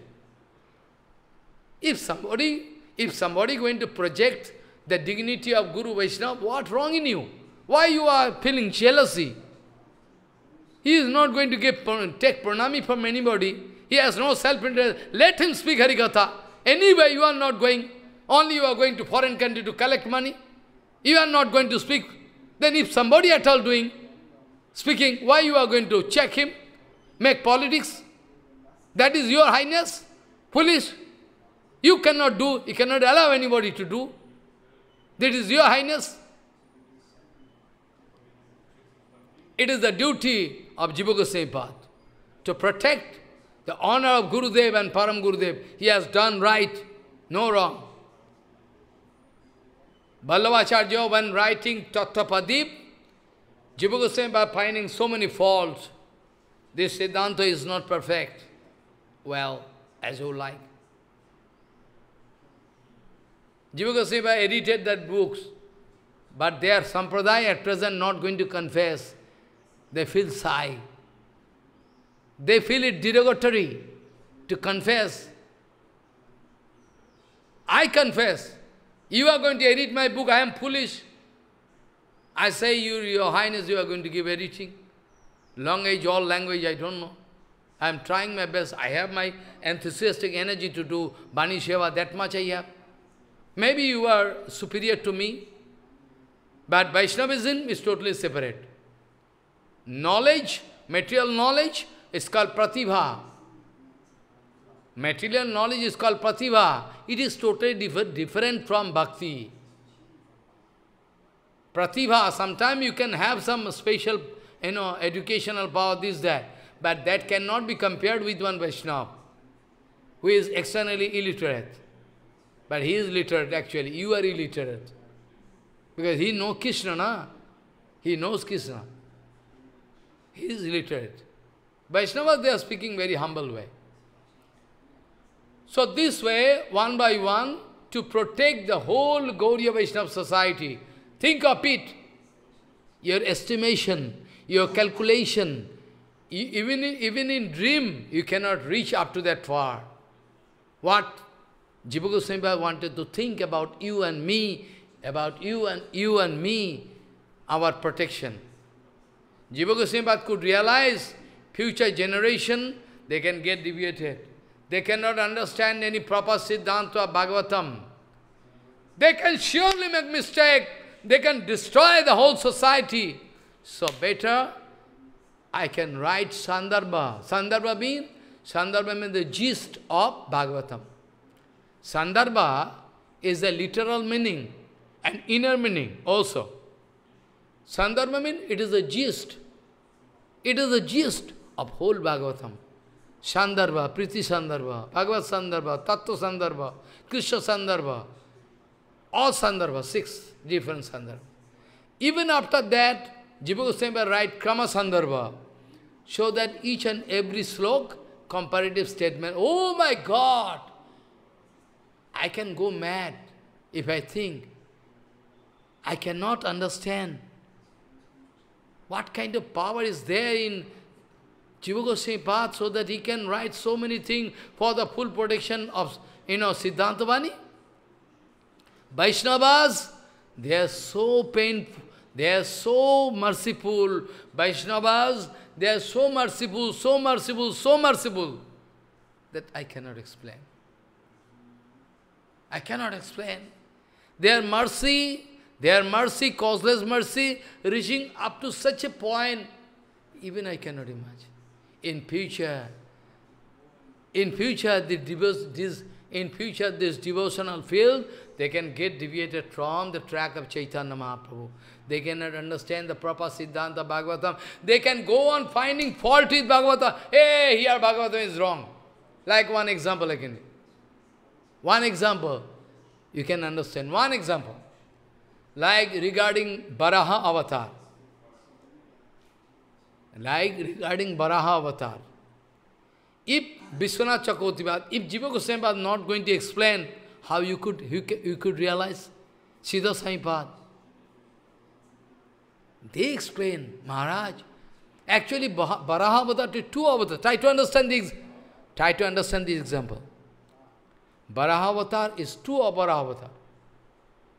If somebody, if somebody going to project the dignity of Guru Vaishnava, what wrong in you? Why you are feeling jealousy? He is not going to give, take pranami from anybody. He has no self-interest. Let him speak Harikatha. Anyway, you are not going. Only you are going to foreign country to collect money. You are not going to speak. Then if somebody at all doing, speaking, why you are going to check him, make politics? That is your highness? Foolish. You cannot do, you cannot allow anybody to do. That is your highness. It is the duty of Jiva Goswami to protect the honor of Gurudev and Param Gurudev, he has done right, no wrong. Ballavacharya, when writing Tattapadip, Jiva Goswami by finding so many faults, this Siddhanta is not perfect. Well, as you like. Jiva Goswami edited that books, but their sampradaya at present not going to confess. They feel sigh. They feel it derogatory to confess. I confess. You are going to edit my book, I am foolish. I say, you, Your Highness, you are going to give editing. Long age, all language, I don't know. I am trying my best. I have my enthusiastic energy to do Bani Seva, that much I have. Maybe you are superior to me, but Vaishnavism is totally separate. Knowledge, material knowledge, it's called pratibha. Material knowledge is called pratibha. It is totally different from bhakti. Pratibha, sometimes you can have some special, you know, educational power, this, that. But that cannot be compared with one Vaishnava, who is externally illiterate. But he is literate actually, you are illiterate. Because he knows Krishna, na? He knows Krishna. He is illiterate. Vaishnavas, they are speaking very humble way. So this way, one by one, to protect the whole Gauriya Vaishnava society, think of it, your estimation, your calculation, even in, even in dream, you cannot reach up to that far. What Jiva Goswami wanted to think about you and me, about you and you and me, our protection. Jiva Goswami could realize Future generation, they can get deviated. They cannot understand any proper Siddhanta Bhagavatam. They can surely make mistake. They can destroy the whole society. So better, I can write Sandarbha. Sandarbha means? Sandarbha means the gist of Bhagavatam. Sandarbha is the literal meaning and inner meaning also. Sandarbha means it is a gist. It is a gist. of whole Bhagavatam. Sandarbha, Priti Sandarbha, Bhagavat Sandarbha, Tattva Sandarbha, Krishna Sandarbha, all Sandarbha, six different Sandarbha. Even after that, Jiva Goswami write Krama Sandarbha, so that each and every slok, comparative statement, oh my God, I can go mad if I think. I cannot understand what kind of power is there in Jiva Goswami path so that he can write so many things for the full protection of, you know, Siddhantavani. Vaishnavas, they are so painful, they are so merciful. Vaishnavas, they are so merciful, so merciful, so merciful, that I cannot explain. I cannot explain. Their mercy, their mercy, causeless mercy, reaching up to such a point, even I cannot imagine in future, in future, the this, in future this devotional field, they can get deviated from the track of Chaitanya Mahaprabhu. They cannot understand the proper Siddhanta Bhagavatam. They can go on finding fault with Bhagavatam. Hey, here Bhagavatam is wrong. Like one example again. One example. You can understand. One example. Like regarding Baraha Avatar. Like regarding Varaha avatar. If Vishwanath Chakotipad, if Jiva Goswami was not going to explain how you could, you, you could realize Siddha Saipad. They explain, Maharaj. Actually, Varaha avatar is two avatars. Try to understand this. Try to understand this example. Varaha avatar is two Varaha avatar.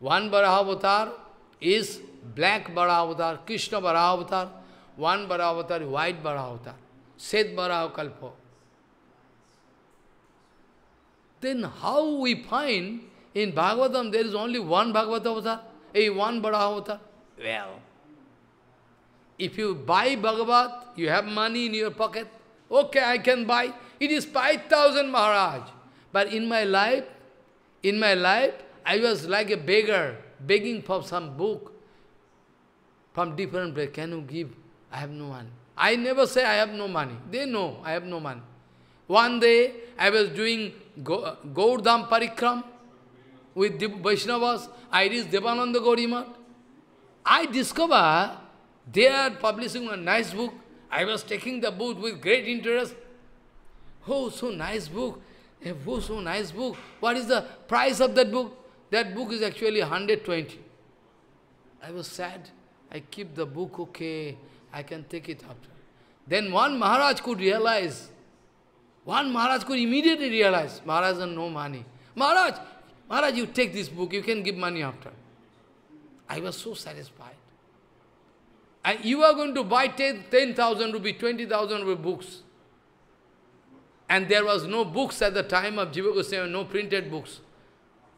One Varaha avatar is black Varaha avatar, Krishna Varaha avatar one Varavatar, white Varavatar, Seth Varavakalpo. Then how we find in Bhagavatam there is only one Bhagavata a one Varavatar? Well, if you buy Bhagavat, you have money in your pocket, okay, I can buy. It is 5,000 Maharaj. But in my life, in my life, I was like a beggar, begging for some book from different places. Can you give I have no money. I never say I have no money. They know I have no money. One day, I was doing uh, Gaurdam Parikram with Vaishnavas. I reached Devananda Gaurimat. I discover they are publishing a nice book. I was taking the book with great interest. Oh, so nice book. Eh, oh, so nice book. What is the price of that book? That book is actually 120. I was sad. I keep the book, okay. I can take it after. Then one Maharaj could realize, one Maharaj could immediately realize, Maharaj has no money. Maharaj, Maharaj, you take this book, you can give money after. I was so satisfied. And you are going to buy 10,000 10, rupees, 20,000 rupees books. And there was no books at the time of Jiva Goswami, no printed books.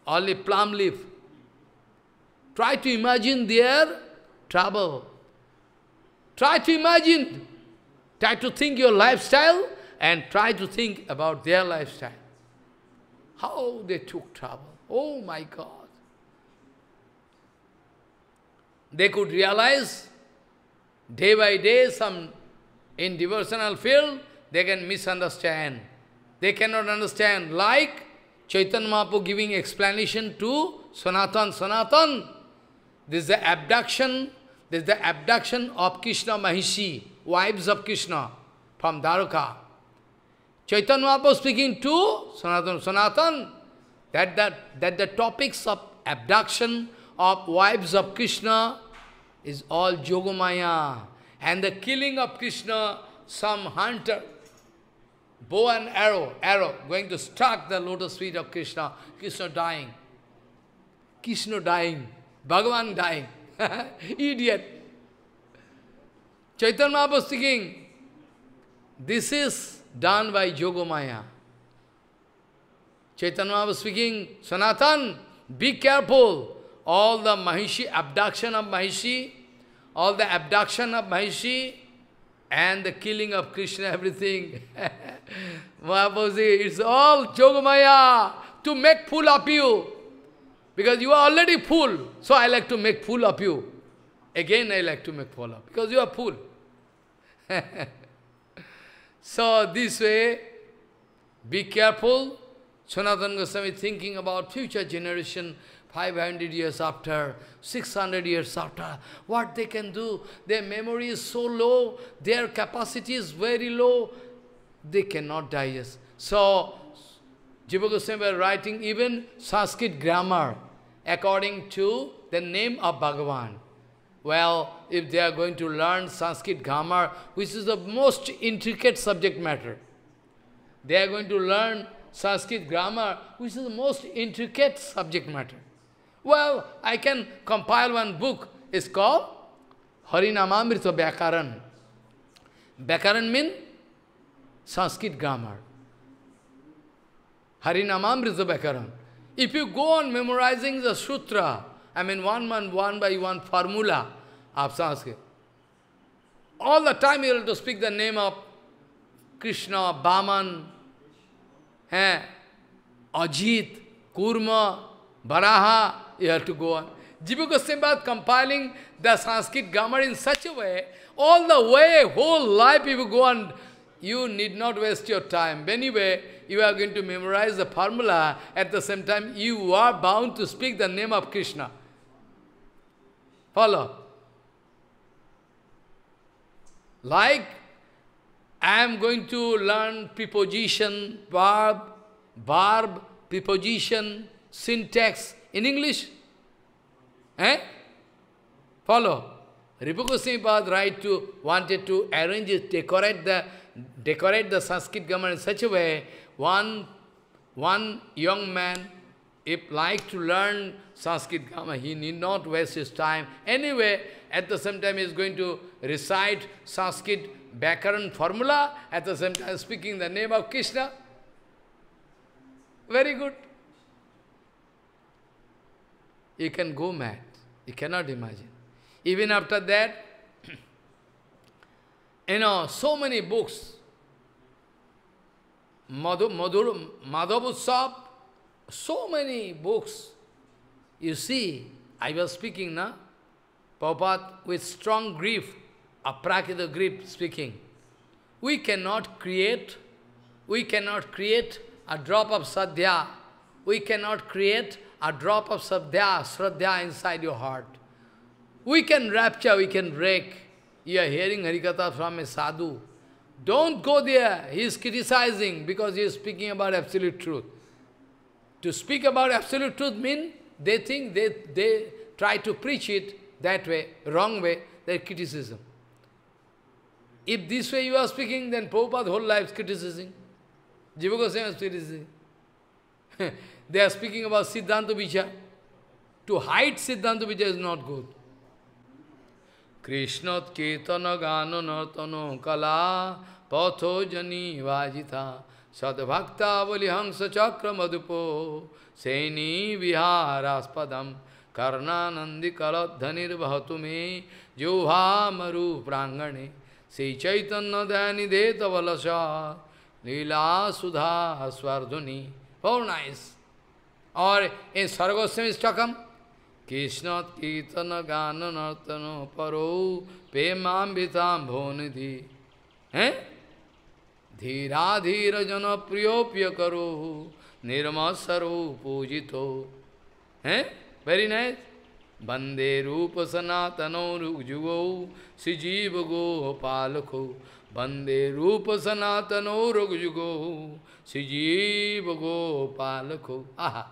Only plum leaf. Try to imagine their trouble. Try to imagine, try to think your lifestyle and try to think about their lifestyle. How they took trouble. Oh my God. They could realize day by day some in devotional field, they can misunderstand. They cannot understand. Like Chaitanya Mahaprabhu giving explanation to Sanatan. Sanatan, this is the abduction this is the abduction of Krishna Mahishi, wives of Krishna from Dwaraka. Chaitanya Mahaprabhu speaking to Sanatan. Sanatan, that, that, that the topics of abduction of wives of Krishna is all Jogamaya. And the killing of Krishna, some hunter, bow and arrow, arrow, going to strike the lotus feet of Krishna, Krishna dying. Krishna dying, Bhagavan dying. Idiot. Chaitanya Mahaprabhu speaking, this is done by Yogamaya. Chaitanya Mahaprabhu speaking, Sanatan, be careful. All the Mahishi, abduction of Mahishi, all the abduction of Mahishi, and the killing of Krishna, everything. Mahaprabhu it's all Yogamaya to make fool of you. Because you are already fool, so I like to make fool of you. Again, I like to make fool of because you are fool. so this way, be careful. Sanatana Goswami thinking about future generation, 500 years after, 600 years after, what they can do. Their memory is so low, their capacity is very low, they cannot digest. So, Jiva Goswami were writing even Sanskrit grammar according to the name of Bhagavan. Well, if they are going to learn Sanskrit grammar, which is the most intricate subject matter, they are going to learn Sanskrit grammar, which is the most intricate subject matter. Well, I can compile one book. It's called Harinamamrita Bhakaran. Bhakaran means Sanskrit grammar. Harinamamrita Bhakaran. If you go on memorizing the sutra, I mean one man, one by one formula of Sanskrit, all the time you have to speak the name of Krishna, Baman, eh, Ajit, Kurma, Baraha, you have to go on. Jiva Goswami compiling the Sanskrit grammar in such a way, all the way, whole life if you go on, you need not waste your time. Anyway, you are going to memorize the formula, at the same time you are bound to speak the name of Krishna. Follow? Like, I am going to learn preposition, verb, verb, preposition, syntax in English. Eh? Follow? Ripu Goswami right to wanted to arrange it, decorate the decorate the Sanskrit grammar in such a way one, one young man, if like to learn Sanskrit grammar, he need not waste his time. Anyway, at the same time he is going to recite Sanskrit Bhakaran formula, at the same time speaking the name of Krishna. Very good. You can go mad. You cannot imagine. Even after that, you know, so many books, Madhu, Madhu, Madhav Utsab, so many books. You see, I was speaking, na? Prabhupada, with strong grief, aprakita grief speaking. We cannot create, we cannot create a drop of sadhya. We cannot create a drop of sadhya, sadhya inside your heart. We can rapture, we can break. You are hearing katha from a sadhu. Don't go there. He is criticizing because he is speaking about absolute truth. To speak about absolute truth means they think they, they try to preach it that way, wrong way, their criticism. If this way you are speaking, then the whole life is criticizing. Jiva Goswami is criticizing. they are speaking about Siddhanta Vijaya. To hide Siddhanta Vijaya is not good. कृष्णोत्कीर्तन गान नर्तनो कला पथो जनी वाजिता सद्भक्तावलिहंस चक्र मधुपो सैनी विहारास्पद कर्णानंदी विहारास्पदम कर्णानंदकलधनिर्वहतु मे जुहामरू प्रांगणे श्री चैतन्य दयानिधेत वलस लीला सुधा स्वर्धुनी और ये सर्वोस्वी स्टकम कृष्ण कीर्तन गान नर्तन परो पेमाम भीताम भोनिधि हैं धीरा धीर जन प्रिय करो सरो पूजित हैं वेरी नाइस वंदे रूप सनातनो जुगो सिजीव जीव गो पालखो वंदे रूप सनातनो रुग जुगो गो पालखो आहा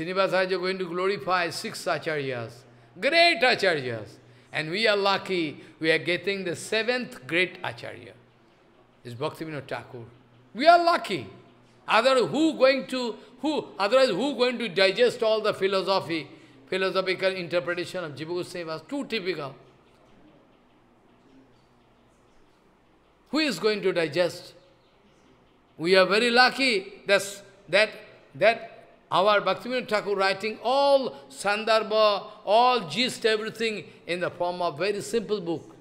is going to glorify six acharyas, great acharyas. And we are lucky, we are getting the seventh great acharya, is Bhaktivinoda Thakur. We are lucky. Otherwise, who going to, who, otherwise who going to digest all the philosophy, philosophical interpretation of Jiva Goswami was too typical. Who is going to digest? We are very lucky that, that, that our Bhaktivinoda Thakur writing all Sandarbha, all gist, everything in the form of very simple book.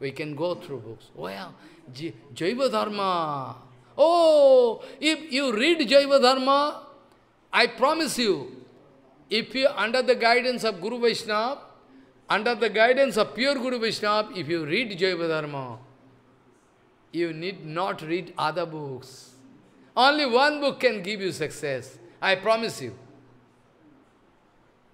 We can go through books. Well, Jaiva Dharma. Oh, if you read Jaiva Dharma, I promise you, if you under the guidance of Guru Vaishnava, under the guidance of pure Guru Vaishnava, if you read Jaiva Dharma, you need not read other books. Only one book can give you success. I promise you.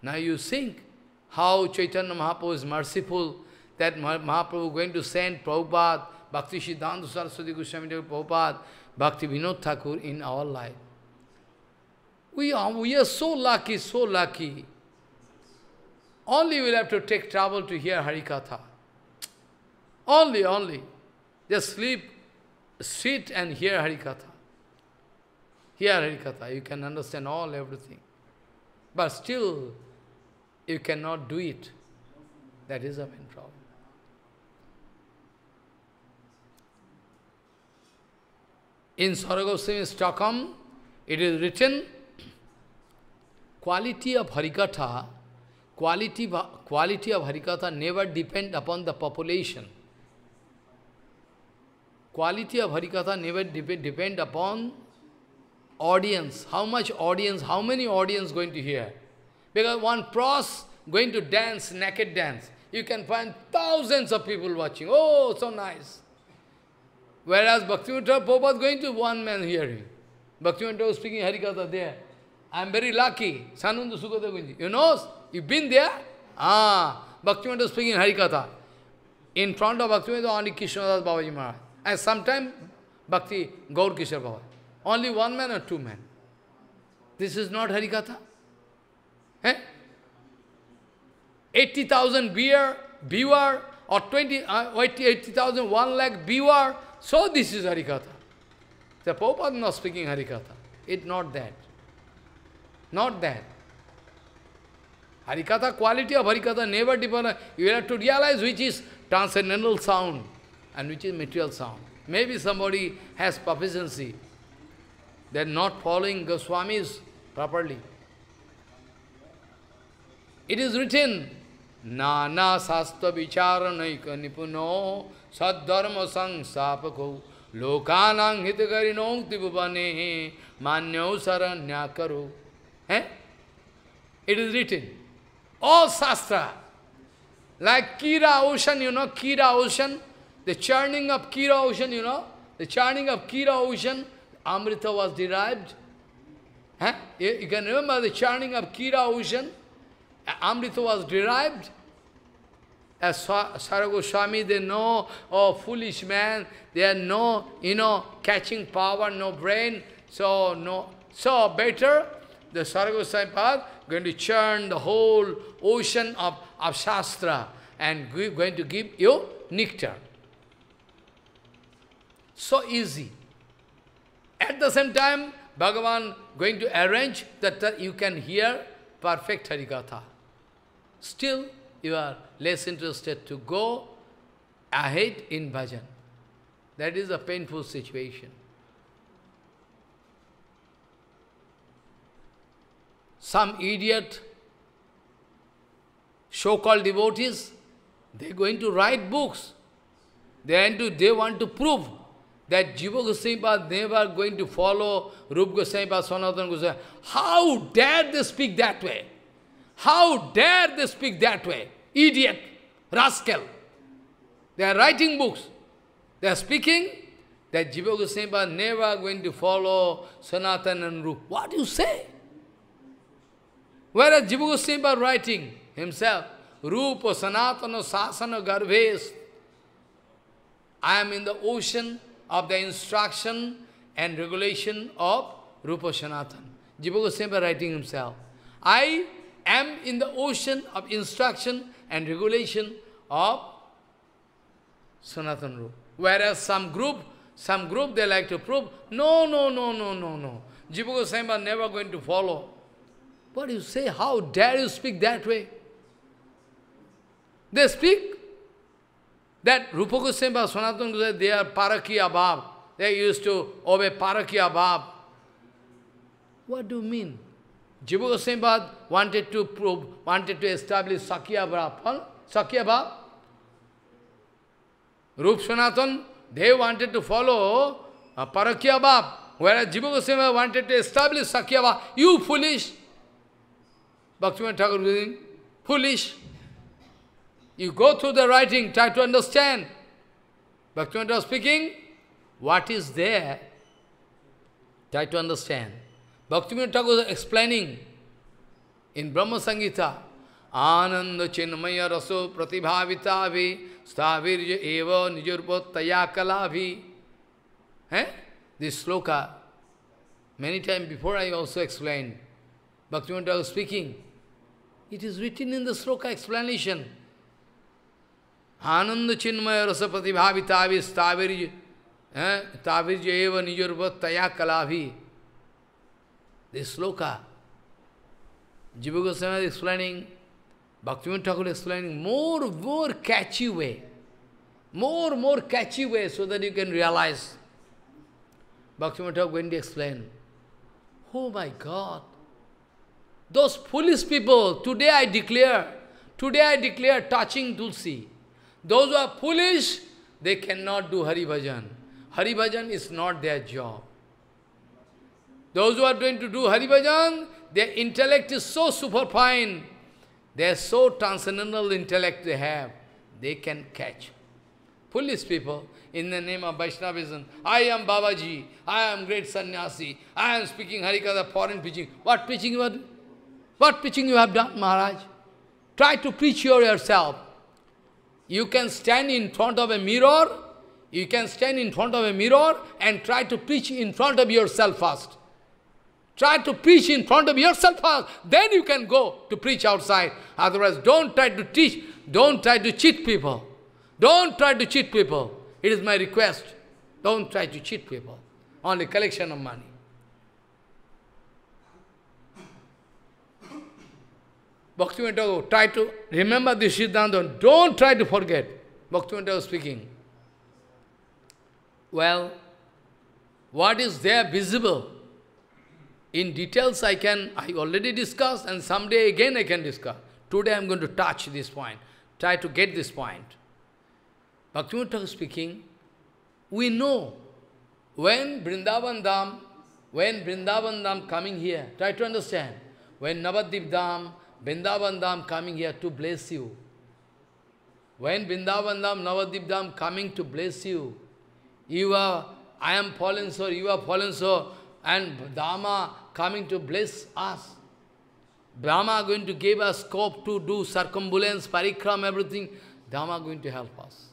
Now you think how Chaitanya Mahaprabhu is merciful, that Mahaprabhu is going to send Prabhupada, Bhakti Siddhanta Saraswati Goswami Prabhupada, Bhakti Vinod Thakur in our life. We are, we are so lucky, so lucky. Only we'll have to take trouble to hear Harikatha. Only, only. Just sleep, sit and hear Harikatha. Hear Harikatha, you can understand all, everything. But still, you cannot do it. That is the main problem. In Saragoswami Stockholm, it is written, quality of Harikatha, quality, quality of Harikatha never depend upon the population. Quality of Harikatha never depend upon audience, how much audience, how many audience going to hear? Because one pros going to dance, naked dance, you can find thousands of people watching. Oh, so nice. Whereas Bhaktivinoda Prabhupada going to one man hearing. Bhaktivinoda was speaking Harikatha there. I am very lucky. Sananda Sukata Gunji. You know, you've been there? Ah, Bhaktivinoda speaking Harikatha. In front of Bhaktivinoda only Das Babaji Maharaj. And sometimes Bhakti Gaur Kishore Babaji. Only one man or two men. This is not Harikatha. Eh? 80,000 viewer, viewer or 20, uh, 80,000, 1 lakh viewer. So this is Harikatha. The is not speaking Harikatha. It's not that. Not that. Harikatha, quality of Harikatha never depends. You have to realize which is transcendental sound and which is material sound. Maybe somebody has proficiency they are not following Goswamis properly. It is written, Nana sastra vicharanaika nipuno saddharma sangsapako lokanang hitakarino tibubane manyo saranyakaru. Eh? It is written. All sastra. Like Kira ocean, you know, Kira ocean, the churning of Kira ocean, you know, the churning of Kira ocean, Amrita was derived. Huh? You can remember the churning of Kira ocean. Amrita was derived. As Saragoswami, they know, oh, foolish man, they are no, you know, catching power, no brain, so no. So better, the Saragoswami Pad going to churn the whole ocean of, of Shastra and going to give you nectar. So easy. At the same time, Bhagavan going to arrange that you can hear perfect Harikatha. Still, you are less interested to go ahead in bhajan. That is a painful situation. Some idiot, so-called devotees, they're going to write books. They, to, they want to prove that Jiva Goswami never going to follow Rup Goswami Pad, Sanatana Goswami. How dare they speak that way? How dare they speak that way? Idiot, rascal. They are writing books. They are speaking that Jiva Goswami never going to follow Sanatana and Rup. What do you say? Whereas Jiva Goswami writing himself, Rupa Sanatana Sasana Garves. I am in the ocean of the instruction and regulation of Rupa Sanatana. Jiva Goswami writing himself, I am in the ocean of instruction and regulation of Sanatana Rupa. Whereas some group, some group they like to prove, no, no, no, no, no, no. Jiva Goswami is never going to follow. But you say, how dare you speak that way? They speak that Rupa Goswami Sanatana Goswami, they are Parakya Bab. They used to obey Parakya Bab. What do you mean? Jiva Goswami wanted to prove, wanted to establish Sakya Bab. Sakya Bab. Rup Sanatana, they wanted to follow uh, Parakya Bab. Whereas Jiva Goswami wanted to establish Sakya Bab. You foolish! Bhaktivinoda Thakur foolish! You go through the writing, try to understand. Bhaktivinoda speaking, what is there, try to understand. Bhaktivinoda Thakur is explaining in Brahma Sangita, Ananda Chinmaya Raso Pratibhavitavi Stavirya Eva Nijurpataya Kalavi. Eh? This sloka, many times before I also explained, Bhaktivinoda Thakur speaking, it is written in the sloka explanation. आनंद चिन्मय रस प्रतिभावितावीर्ज है ताविर्ज निजुर्व तया कला भी shloka Jiva Goswami explaining Bhaktivinoda Thakur explaining more more catchy way more more catchy way so that you can realise Bhaktivinoda Thakur going to explain oh my god those foolish people today I declare today I declare touching tulsi Those who are foolish, they cannot do Hari Bhajan. Hari Bhajan is not their job. Those who are going to do Hari Bhajan, their intellect is so superfine, they are so transcendental intellect they have, they can catch. Foolish people, in the name of Vaishnavism, I am Babaji, I am great sannyasi, I am speaking Harikatha, foreign preaching. What preaching you What preaching you have done, Maharaj? Try to preach yourself. You can stand in front of a mirror, you can stand in front of a mirror and try to preach in front of yourself first. Try to preach in front of yourself first, then you can go to preach outside. Otherwise, don't try to teach, don't try to cheat people. Don't try to cheat people. It is my request. Don't try to cheat people. Only collection of money. Bhaktivinoda Thakur, try to remember this Siddhanta, don't try to forget. Bhaktivinoda was speaking. Well, what is there visible? In details I can, I already discussed and someday again I can discuss. Today I am going to touch this point, try to get this point. Bhaktivinoda was speaking, we know when Vrindavan Dham, when Vrindavan Dham coming here, try to understand, when Navadip Dham, Vrindavan Dham coming here to bless you. When Vrindavan Dham, Navadip Dham coming to bless you, you are, I am fallen so, you are fallen so, and Dharma coming to bless us. Brahma going to give us scope to do circumambulance, parikram, everything. Dharma going to help us.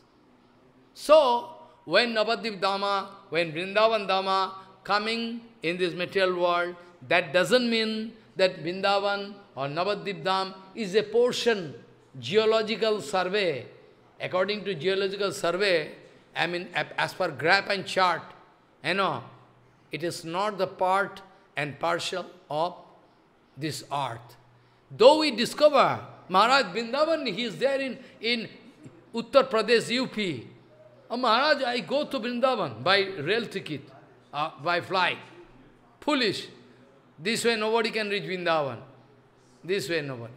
So, when Navadip Dhamma, when Vrindavan Dhamma coming in this material world, that doesn't mean that Vrindavan or Navadip Dham is a portion, geological survey. According to geological survey, I mean, as per graph and chart, you know, it is not the part and partial of this earth. Though we discover Maharaj Vrindavan, he is there in, in Uttar Pradesh, UP. Oh, Maharaj, I go to Vrindavan by rail ticket, uh, by flight. Foolish. This way nobody can reach Vrindavan. This way nobody.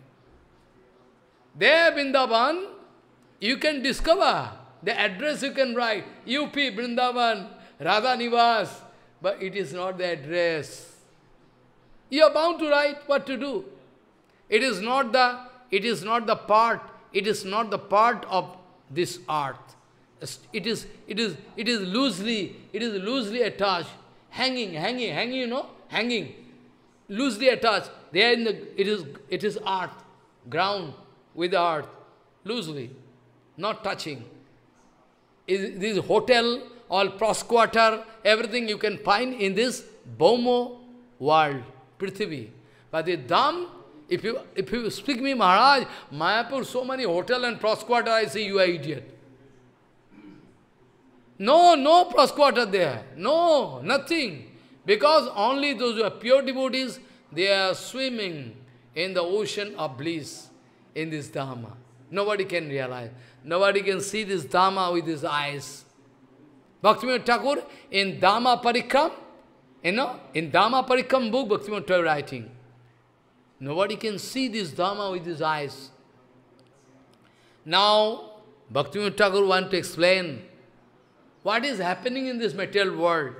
There, Vrindavan, you can discover the address you can write, UP, Vrindavan, Radha Nivas, but it is not the address. You are bound to write what to do. It is not the, it is not the part, it is not the part of this earth. It is, it is, it is loosely, it is loosely attached, hanging, hanging, hanging, you know, hanging loosely attached. There in the, it is, it is earth, ground with earth, loosely, not touching. Is, this hotel or pros everything you can find in this Bomo world, Prithvi. But the dumb, if you, if you speak me, Maharaj, Mayapur, so many hotel and pros I say you are idiot. No, no pros there. No, nothing. Because only those who are pure devotees, they are swimming in the ocean of bliss in this Dharma. Nobody can realize. Nobody can see this Dharma with his eyes. Bhaktivinoda Thakur in Dharma Parikram, you know, in Dharma Parikram book, Bhaktivinoda Thakur writing. Nobody can see this Dharma with his eyes. Now, Bhaktivinoda Thakur wants to explain what is happening in this material world.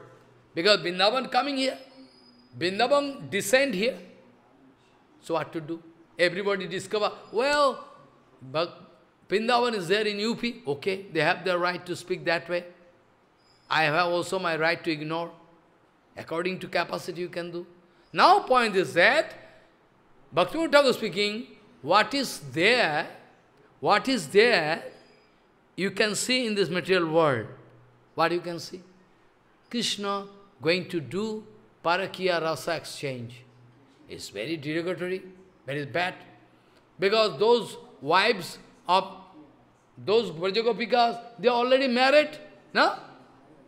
Because Vrindavan coming here. Vrindavan descend here. So what to do? Everybody discover, well, but Vrindavan is there in UP. Okay, they have their right to speak that way. I have also my right to ignore. According to capacity you can do. Now point is that, Bhakti Thakur speaking, what is there, what is there, you can see in this material world. What you can see? Krishna, going to do parakya rasa exchange. It's very derogatory, very bad. Because those wives of those Brajagopikas, they are already married. No?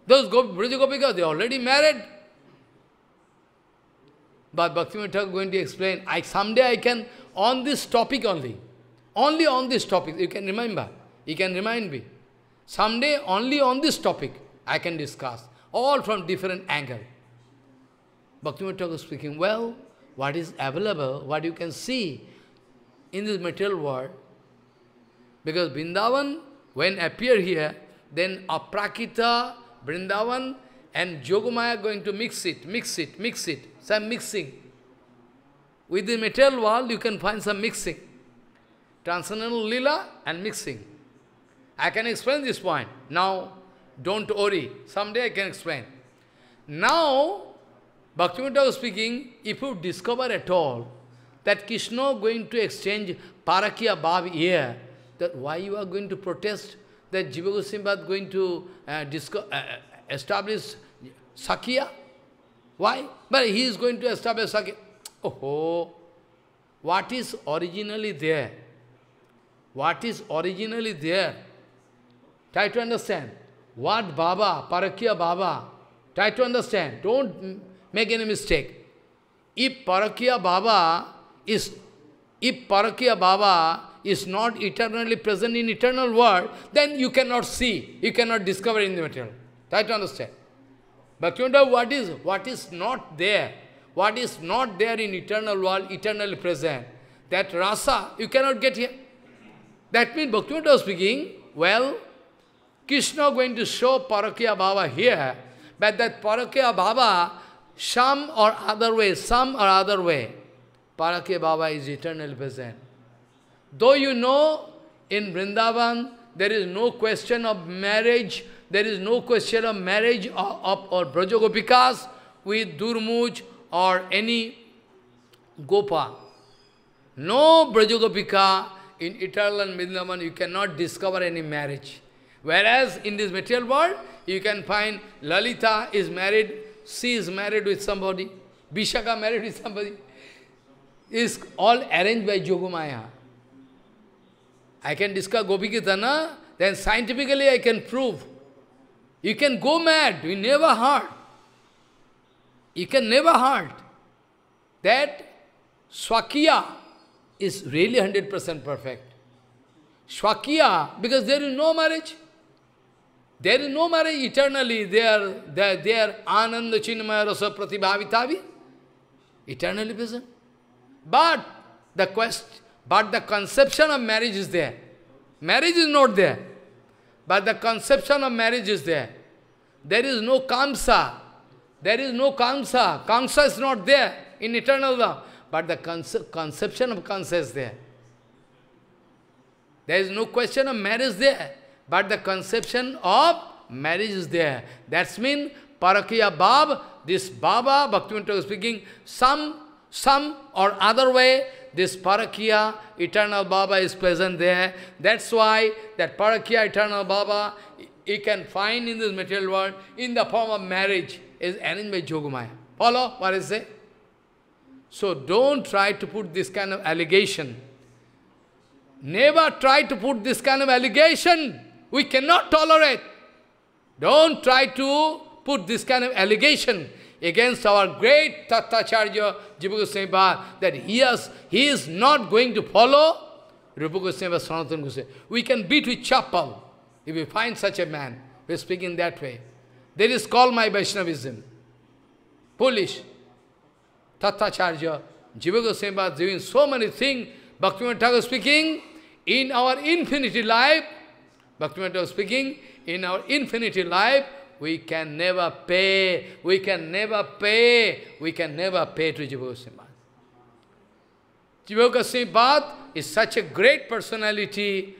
Those Brajagopikas, they are already married. But Bhaktivinoda Thakur going to explain, I, someday I can, on this topic only, only on this topic, you can remember, you can remind me. Someday only on this topic, I can discuss all from different angle. Bhaktivinoda is speaking, well, what is available, what you can see in this material world, because Vrindavan, when appear here, then Aprakita, Vrindavan, and Jogamaya going to mix it, mix it, mix it, some mixing. With the material world, you can find some mixing. Transcendental lila and mixing. I can explain this point. Now, don't worry. Someday I can explain. Now, Bhaktivinoda was speaking, if you discover at all that Krishna going to exchange Parakya Bhav here, that why you are going to protest that Jiva Goswami is going to uh, uh, uh, establish Sakya? Why? But he is going to establish Sakya. Oh, what is originally there? What is originally there? Try to understand. What Baba, Parakya Baba, try to understand, don't make any mistake. If Parakya Baba is, if Parakya Baba is not eternally present in eternal world, then you cannot see, you cannot discover in the material. Try to understand. Bhaktivinoda, what is, what is not there, what is not there in eternal world, eternally present, that rasa, you cannot get here. That means Bhaktivinoda speaking, well, Krishna going to show Parakya Baba here, but that Parakya Baba, some or other way, some or other way, Parakya Baba is eternal present. Though you know, in Vrindavan, there is no question of marriage, there is no question of marriage or, of, or Brajagopikas with Durmuj or any Gopa. No Brajagopika in eternal Vrindavan, you cannot discover any marriage. Whereas in this material world, you can find Lalita is married, she is married with somebody, Vishaka married with somebody. Is all arranged by Jogamaya. I can discuss Gopikitana, then scientifically I can prove. You can go mad, you never heard. You can never heard that Swakya is really 100% perfect. Swakya, because there is no marriage. There is no marriage eternally. They are, they are, they are Ananda Chinmaya Rasa Pratibhavitavi. Eternally present. But the quest, but the conception of marriage is there. Marriage is not there. But the conception of marriage is there. There is no Kamsa. There is no Kamsa. Kamsa is not there in eternal love. But the conce conception of Kamsa is there. There is no question of marriage there. But the conception of marriage is there. That's mean Parakya Bab, this Baba, Bhaktivinoda speaking, some, some or other way, this Parakya, eternal Baba is present there. That's why that Parakya, eternal Baba, you can find in this material world in the form of marriage is arranged by Jogamaya. Follow what I say? So don't try to put this kind of allegation. Never try to put this kind of allegation. We cannot tolerate. Don't try to put this kind of allegation against our great Tattacharya Jiva Goswami that he, has, he is not going to follow Rupa Goswami Sanatana Goswami. We can beat with chappal if we find such a man who is speaking that way. That is called my Vaishnavism. Polish. Tattacharya. Jiva Goswami doing so many things. Bhaktivinoda Thakur speaking, in our infinity life, Bhaktivinoda was speaking, in our infinity life, we can never pay, we can never pay, we can never pay to Jivogoswami. Jivogoswami Bhatt is such a great personality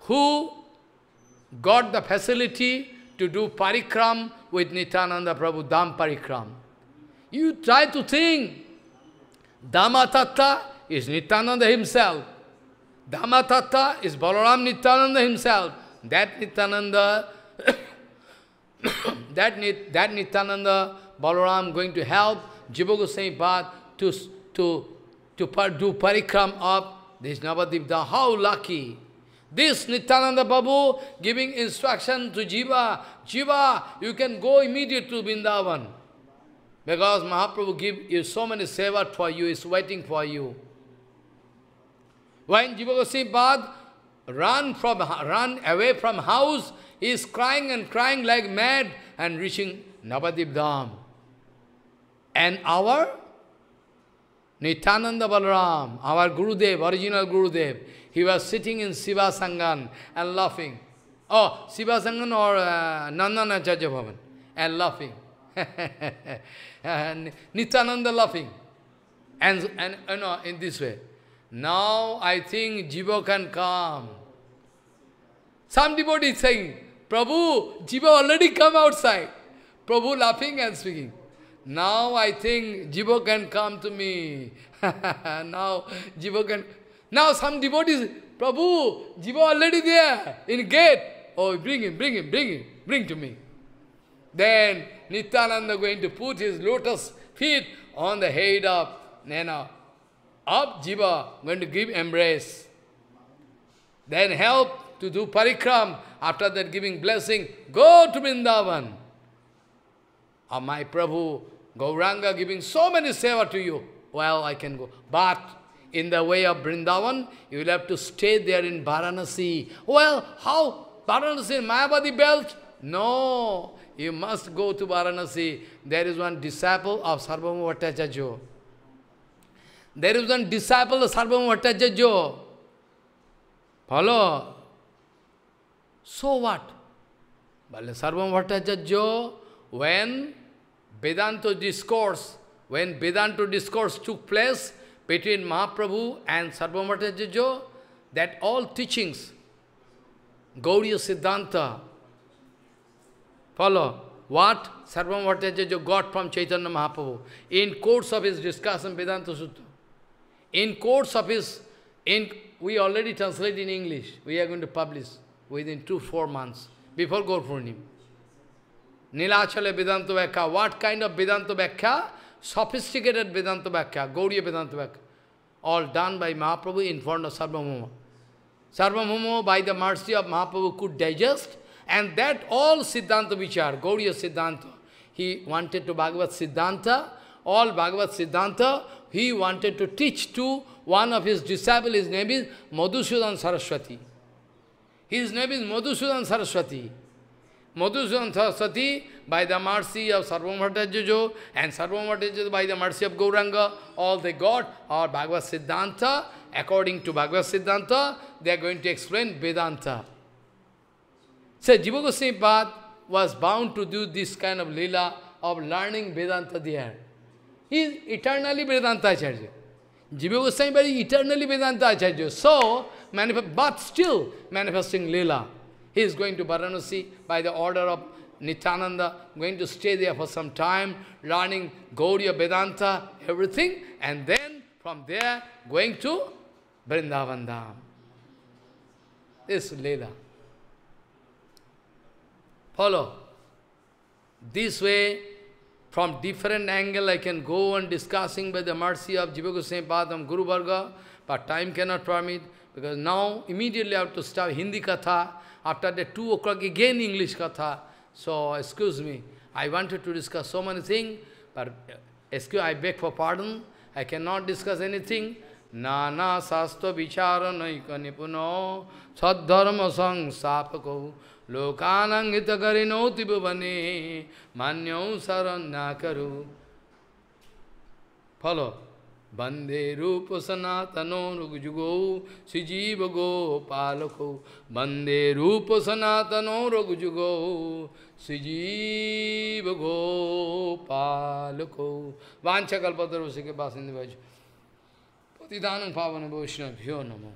who got the facility to do parikram with Nityananda Prabhu, Dham parikram. You try to think, Dhamma Tattva is Nityananda himself. Dhammatatta is Balaram Nityananda himself. That Nityananda, that, Nit, that Nityananda, Balaram going to help Jiva Goswami Pad to, to, to do parikram of this Navadipda. How lucky! This Nityananda Babu giving instruction to Jiva, Jiva, you can go immediately to Vrindavan. Because Mahaprabhu give you so many seva for you, is waiting for you. When Jiva Goswami run from, run away from house, he is crying and crying like mad and reaching Navadip Dham. And our Nityananda Balaram, our Gurudev, original Gurudev, he was sitting in Siva Sangan and laughing. Oh, Siva Sangan or uh, Nandana Jaja Bhavan, and laughing. and Nityananda laughing. And, and you know, in this way. Now I think Jiva can come. Some devotee is saying, Prabhu, Jiva already come outside. Prabhu laughing and speaking. Now I think Jiva can come to me. now Jiva can... Now some devotees, Prabhu, Jiva already there, in gate. Oh, bring him, bring him, bring him, bring to me. Then Nityananda going to put his lotus feet on the head of Nena. You know, of Jiva, going to give embrace. Then help to do parikram, after that giving blessing, go to Vrindavan. Oh, my Prabhu, Gauranga giving so many seva to you. Well, I can go. But in the way of Vrindavan, you will have to stay there in Varanasi. Well, how? Varanasi in Mayavadi belt? No, you must go to Varanasi. There is one disciple of Sarvamavattacharya. There is one disciple Sarvam Bhattacharya. Follow? So what? Well, Sarvam Bhattacharya, when Vedanta discourse, when Vedanta discourse took place between Mahaprabhu and Sarvam Bhattacharya, that all teachings, Gauriya Siddhanta, follow? What Sarvam Bhattacharya got from Chaitanya Mahaprabhu in course of his discussion Vedanta Sutra. In course of his, in, we already translate in English. We are going to publish within two, four months before Gaur Purnim. Nilachala Vedanta Vakya. What kind of Vedanta Vakya? Sophisticated Vedanta Vakya. Gauriya Vedanta Vyakya. All done by Mahaprabhu in front of Sarvamumma. Sarvamumma by the mercy of Mahaprabhu, could digest, and that all Siddhanta Vichar, Gauriya Siddhanta. He wanted to Bhagavad Siddhanta, all Bhagavad Siddhanta he wanted to teach to one of his disciples, his name is Madhusudan Saraswati. His name is Madhusudan Saraswati. Madhusudan Saraswati, by the mercy of Sarvamatajajo and Sarvamatajajo by the mercy of Gauranga, all they got are Bhagavad Siddhanta. According to Bhagavad Siddhanta, they are going to explain Vedanta. So Jiva Goswami was bound to do this kind of lila of learning Vedanta there. He is eternally Vedanta Acharya. Jiva Goswami is eternally Vedanta Acharya. So, manifest, but still manifesting Leela. He is going to Varanasi by the order of Nityananda, going to stay there for some time, learning Gauriya Vedanta, everything, and then from there going to Brindavan This Leela. Follow. This way, From different angle I can go on discussing by the mercy of Jiva Goswami Padam Guru Varga, but time cannot permit, because now immediately I have to start Hindi Katha, after the 2 o'clock again English Katha. So, excuse me, I wanted to discuss so many things, but excuse, I beg for pardon, I cannot discuss anything. Nana sastro vichara naika nipuno sadharma sang sapako लोकानंगित करिनो तिबुवने मान्यो शरण्याकरु follow वंदे रूप सनातनो रुगजुगो श्रीजीव गोपालको वंदे रूप सनातनो रुगजुगो श्रीजीव गोपालको वांछा कल्पतरो के पास हिंदी भाजपा पतिदान पावन वैष्णव भ्यो नमो